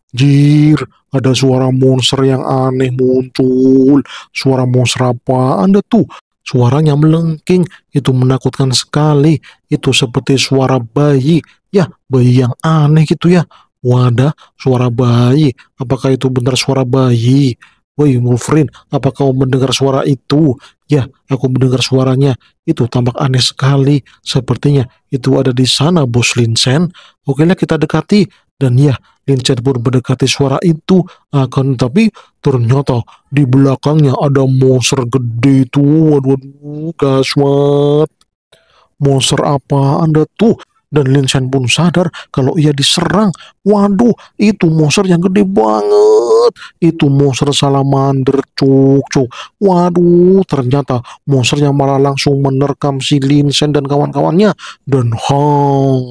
Jir, ada suara monster yang aneh muncul. Suara monster apa Anda tuh? Suaranya melengking, itu menakutkan sekali. Itu seperti suara bayi. Ya, bayi yang aneh gitu ya. Wadah, suara bayi. Apakah itu benar suara bayi? Woi Wolverine, apa kau mendengar suara itu? Ya, aku mendengar suaranya. Itu tampak aneh sekali. Sepertinya itu ada di sana, bos Linsen. Oke lah kita dekati. Dan ya, Linsen pun mendekati suara itu. Akan tapi ternyata di belakangnya ada monster gede itu. Waduh, waduh, gaswat. Monster apa anda tuh? Dan Linsen pun sadar kalau ia diserang. Waduh, itu monster yang gede banget. Itu monster salamander cuk Waduh, ternyata monster yang malah langsung menerkam si Linsen dan kawan-kawannya. Dan hang.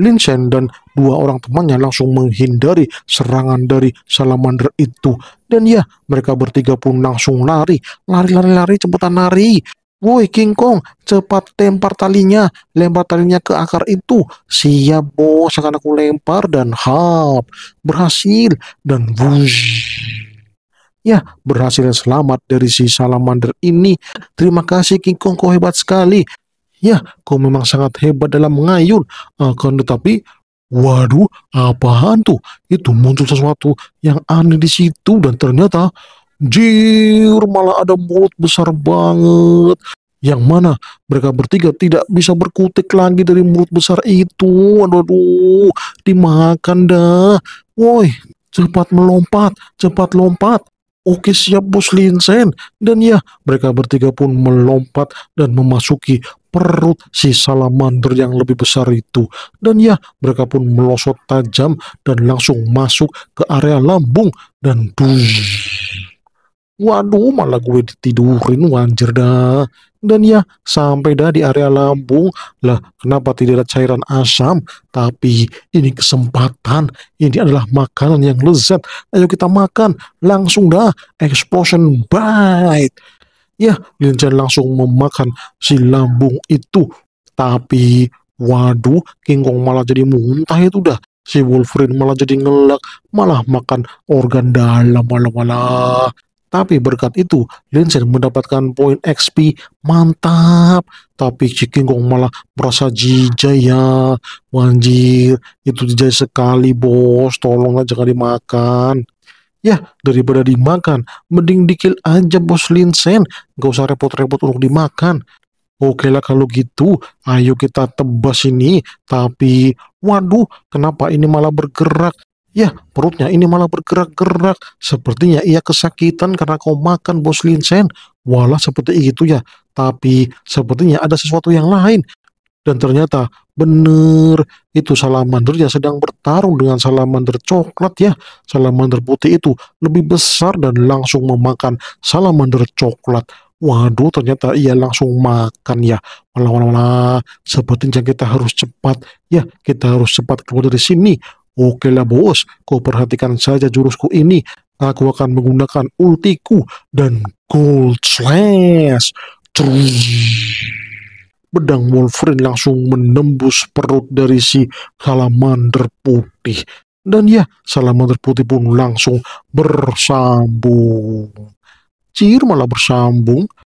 Linsen dan dua orang temannya langsung menghindari serangan dari salamander itu. Dan ya, mereka bertiga pun langsung lari, lari-lari-lari cepetan lari. Woi King Kong, cepat tempar talinya, lempar talinya ke akar itu. Siap bos, akan aku lempar dan hap, berhasil dan wush. Ya, berhasil dan selamat dari si salamander ini. Terima kasih King Kong, kau hebat sekali. Ya, kau memang sangat hebat dalam mengayun. Akan tetapi, waduh, apaan tuh? Itu muncul sesuatu yang aneh di situ dan ternyata Jir, malah ada mulut besar banget. Yang mana mereka bertiga tidak bisa berkutik lagi dari mulut besar itu. Aduh, aduh dimakan dah. Woi, cepat melompat, cepat lompat. Oke siap bos Linsen. Dan ya, mereka bertiga pun melompat dan memasuki perut si salamander yang lebih besar itu. Dan ya, mereka pun melosot tajam dan langsung masuk ke area lambung dan dush. Waduh, malah gue ditidurin wajar dah. Dan ya, sampai dah di area lambung. Lah, kenapa tidak ada cairan asam? Tapi ini kesempatan. Ini adalah makanan yang lezat. Ayo kita makan. Langsung dah, explosion bite. Ya, Linchen langsung memakan si lambung itu. Tapi, waduh, King Kong malah jadi muntah itu dah. Si Wolverine malah jadi ngelak, malah makan organ dalam malah malah. Tapi berkat itu, Linsen mendapatkan poin XP mantap. Tapi Chicken Kong malah merasa jijai ya. Wanjir, itu jijai sekali bos. Tolonglah jangan dimakan. Ya, daripada dimakan, mending dikil aja bos Linsen. Gak usah repot-repot untuk dimakan. Oke lah kalau gitu, ayo kita tebas ini. Tapi, waduh, kenapa ini malah bergerak? Ya, perutnya ini malah bergerak-gerak. Sepertinya ia kesakitan karena kau makan, Bos Linsen. Walah seperti itu ya. Tapi sepertinya ada sesuatu yang lain. Dan ternyata benar itu salamander ya sedang bertarung dengan salamander coklat ya. Salamander putih itu lebih besar dan langsung memakan salamander coklat. Waduh, ternyata ia langsung makan ya. Malah, malah, walah. Sepertinya kita harus cepat ya. Kita harus cepat keluar dari sini. Oke lah bos, kau perhatikan saja jurusku ini. Aku akan menggunakan ultiku dan Gold Slash. Pedang Wolverine langsung menembus perut dari si salamander putih. Dan ya, salamander putih pun langsung bersambung. Cir malah bersambung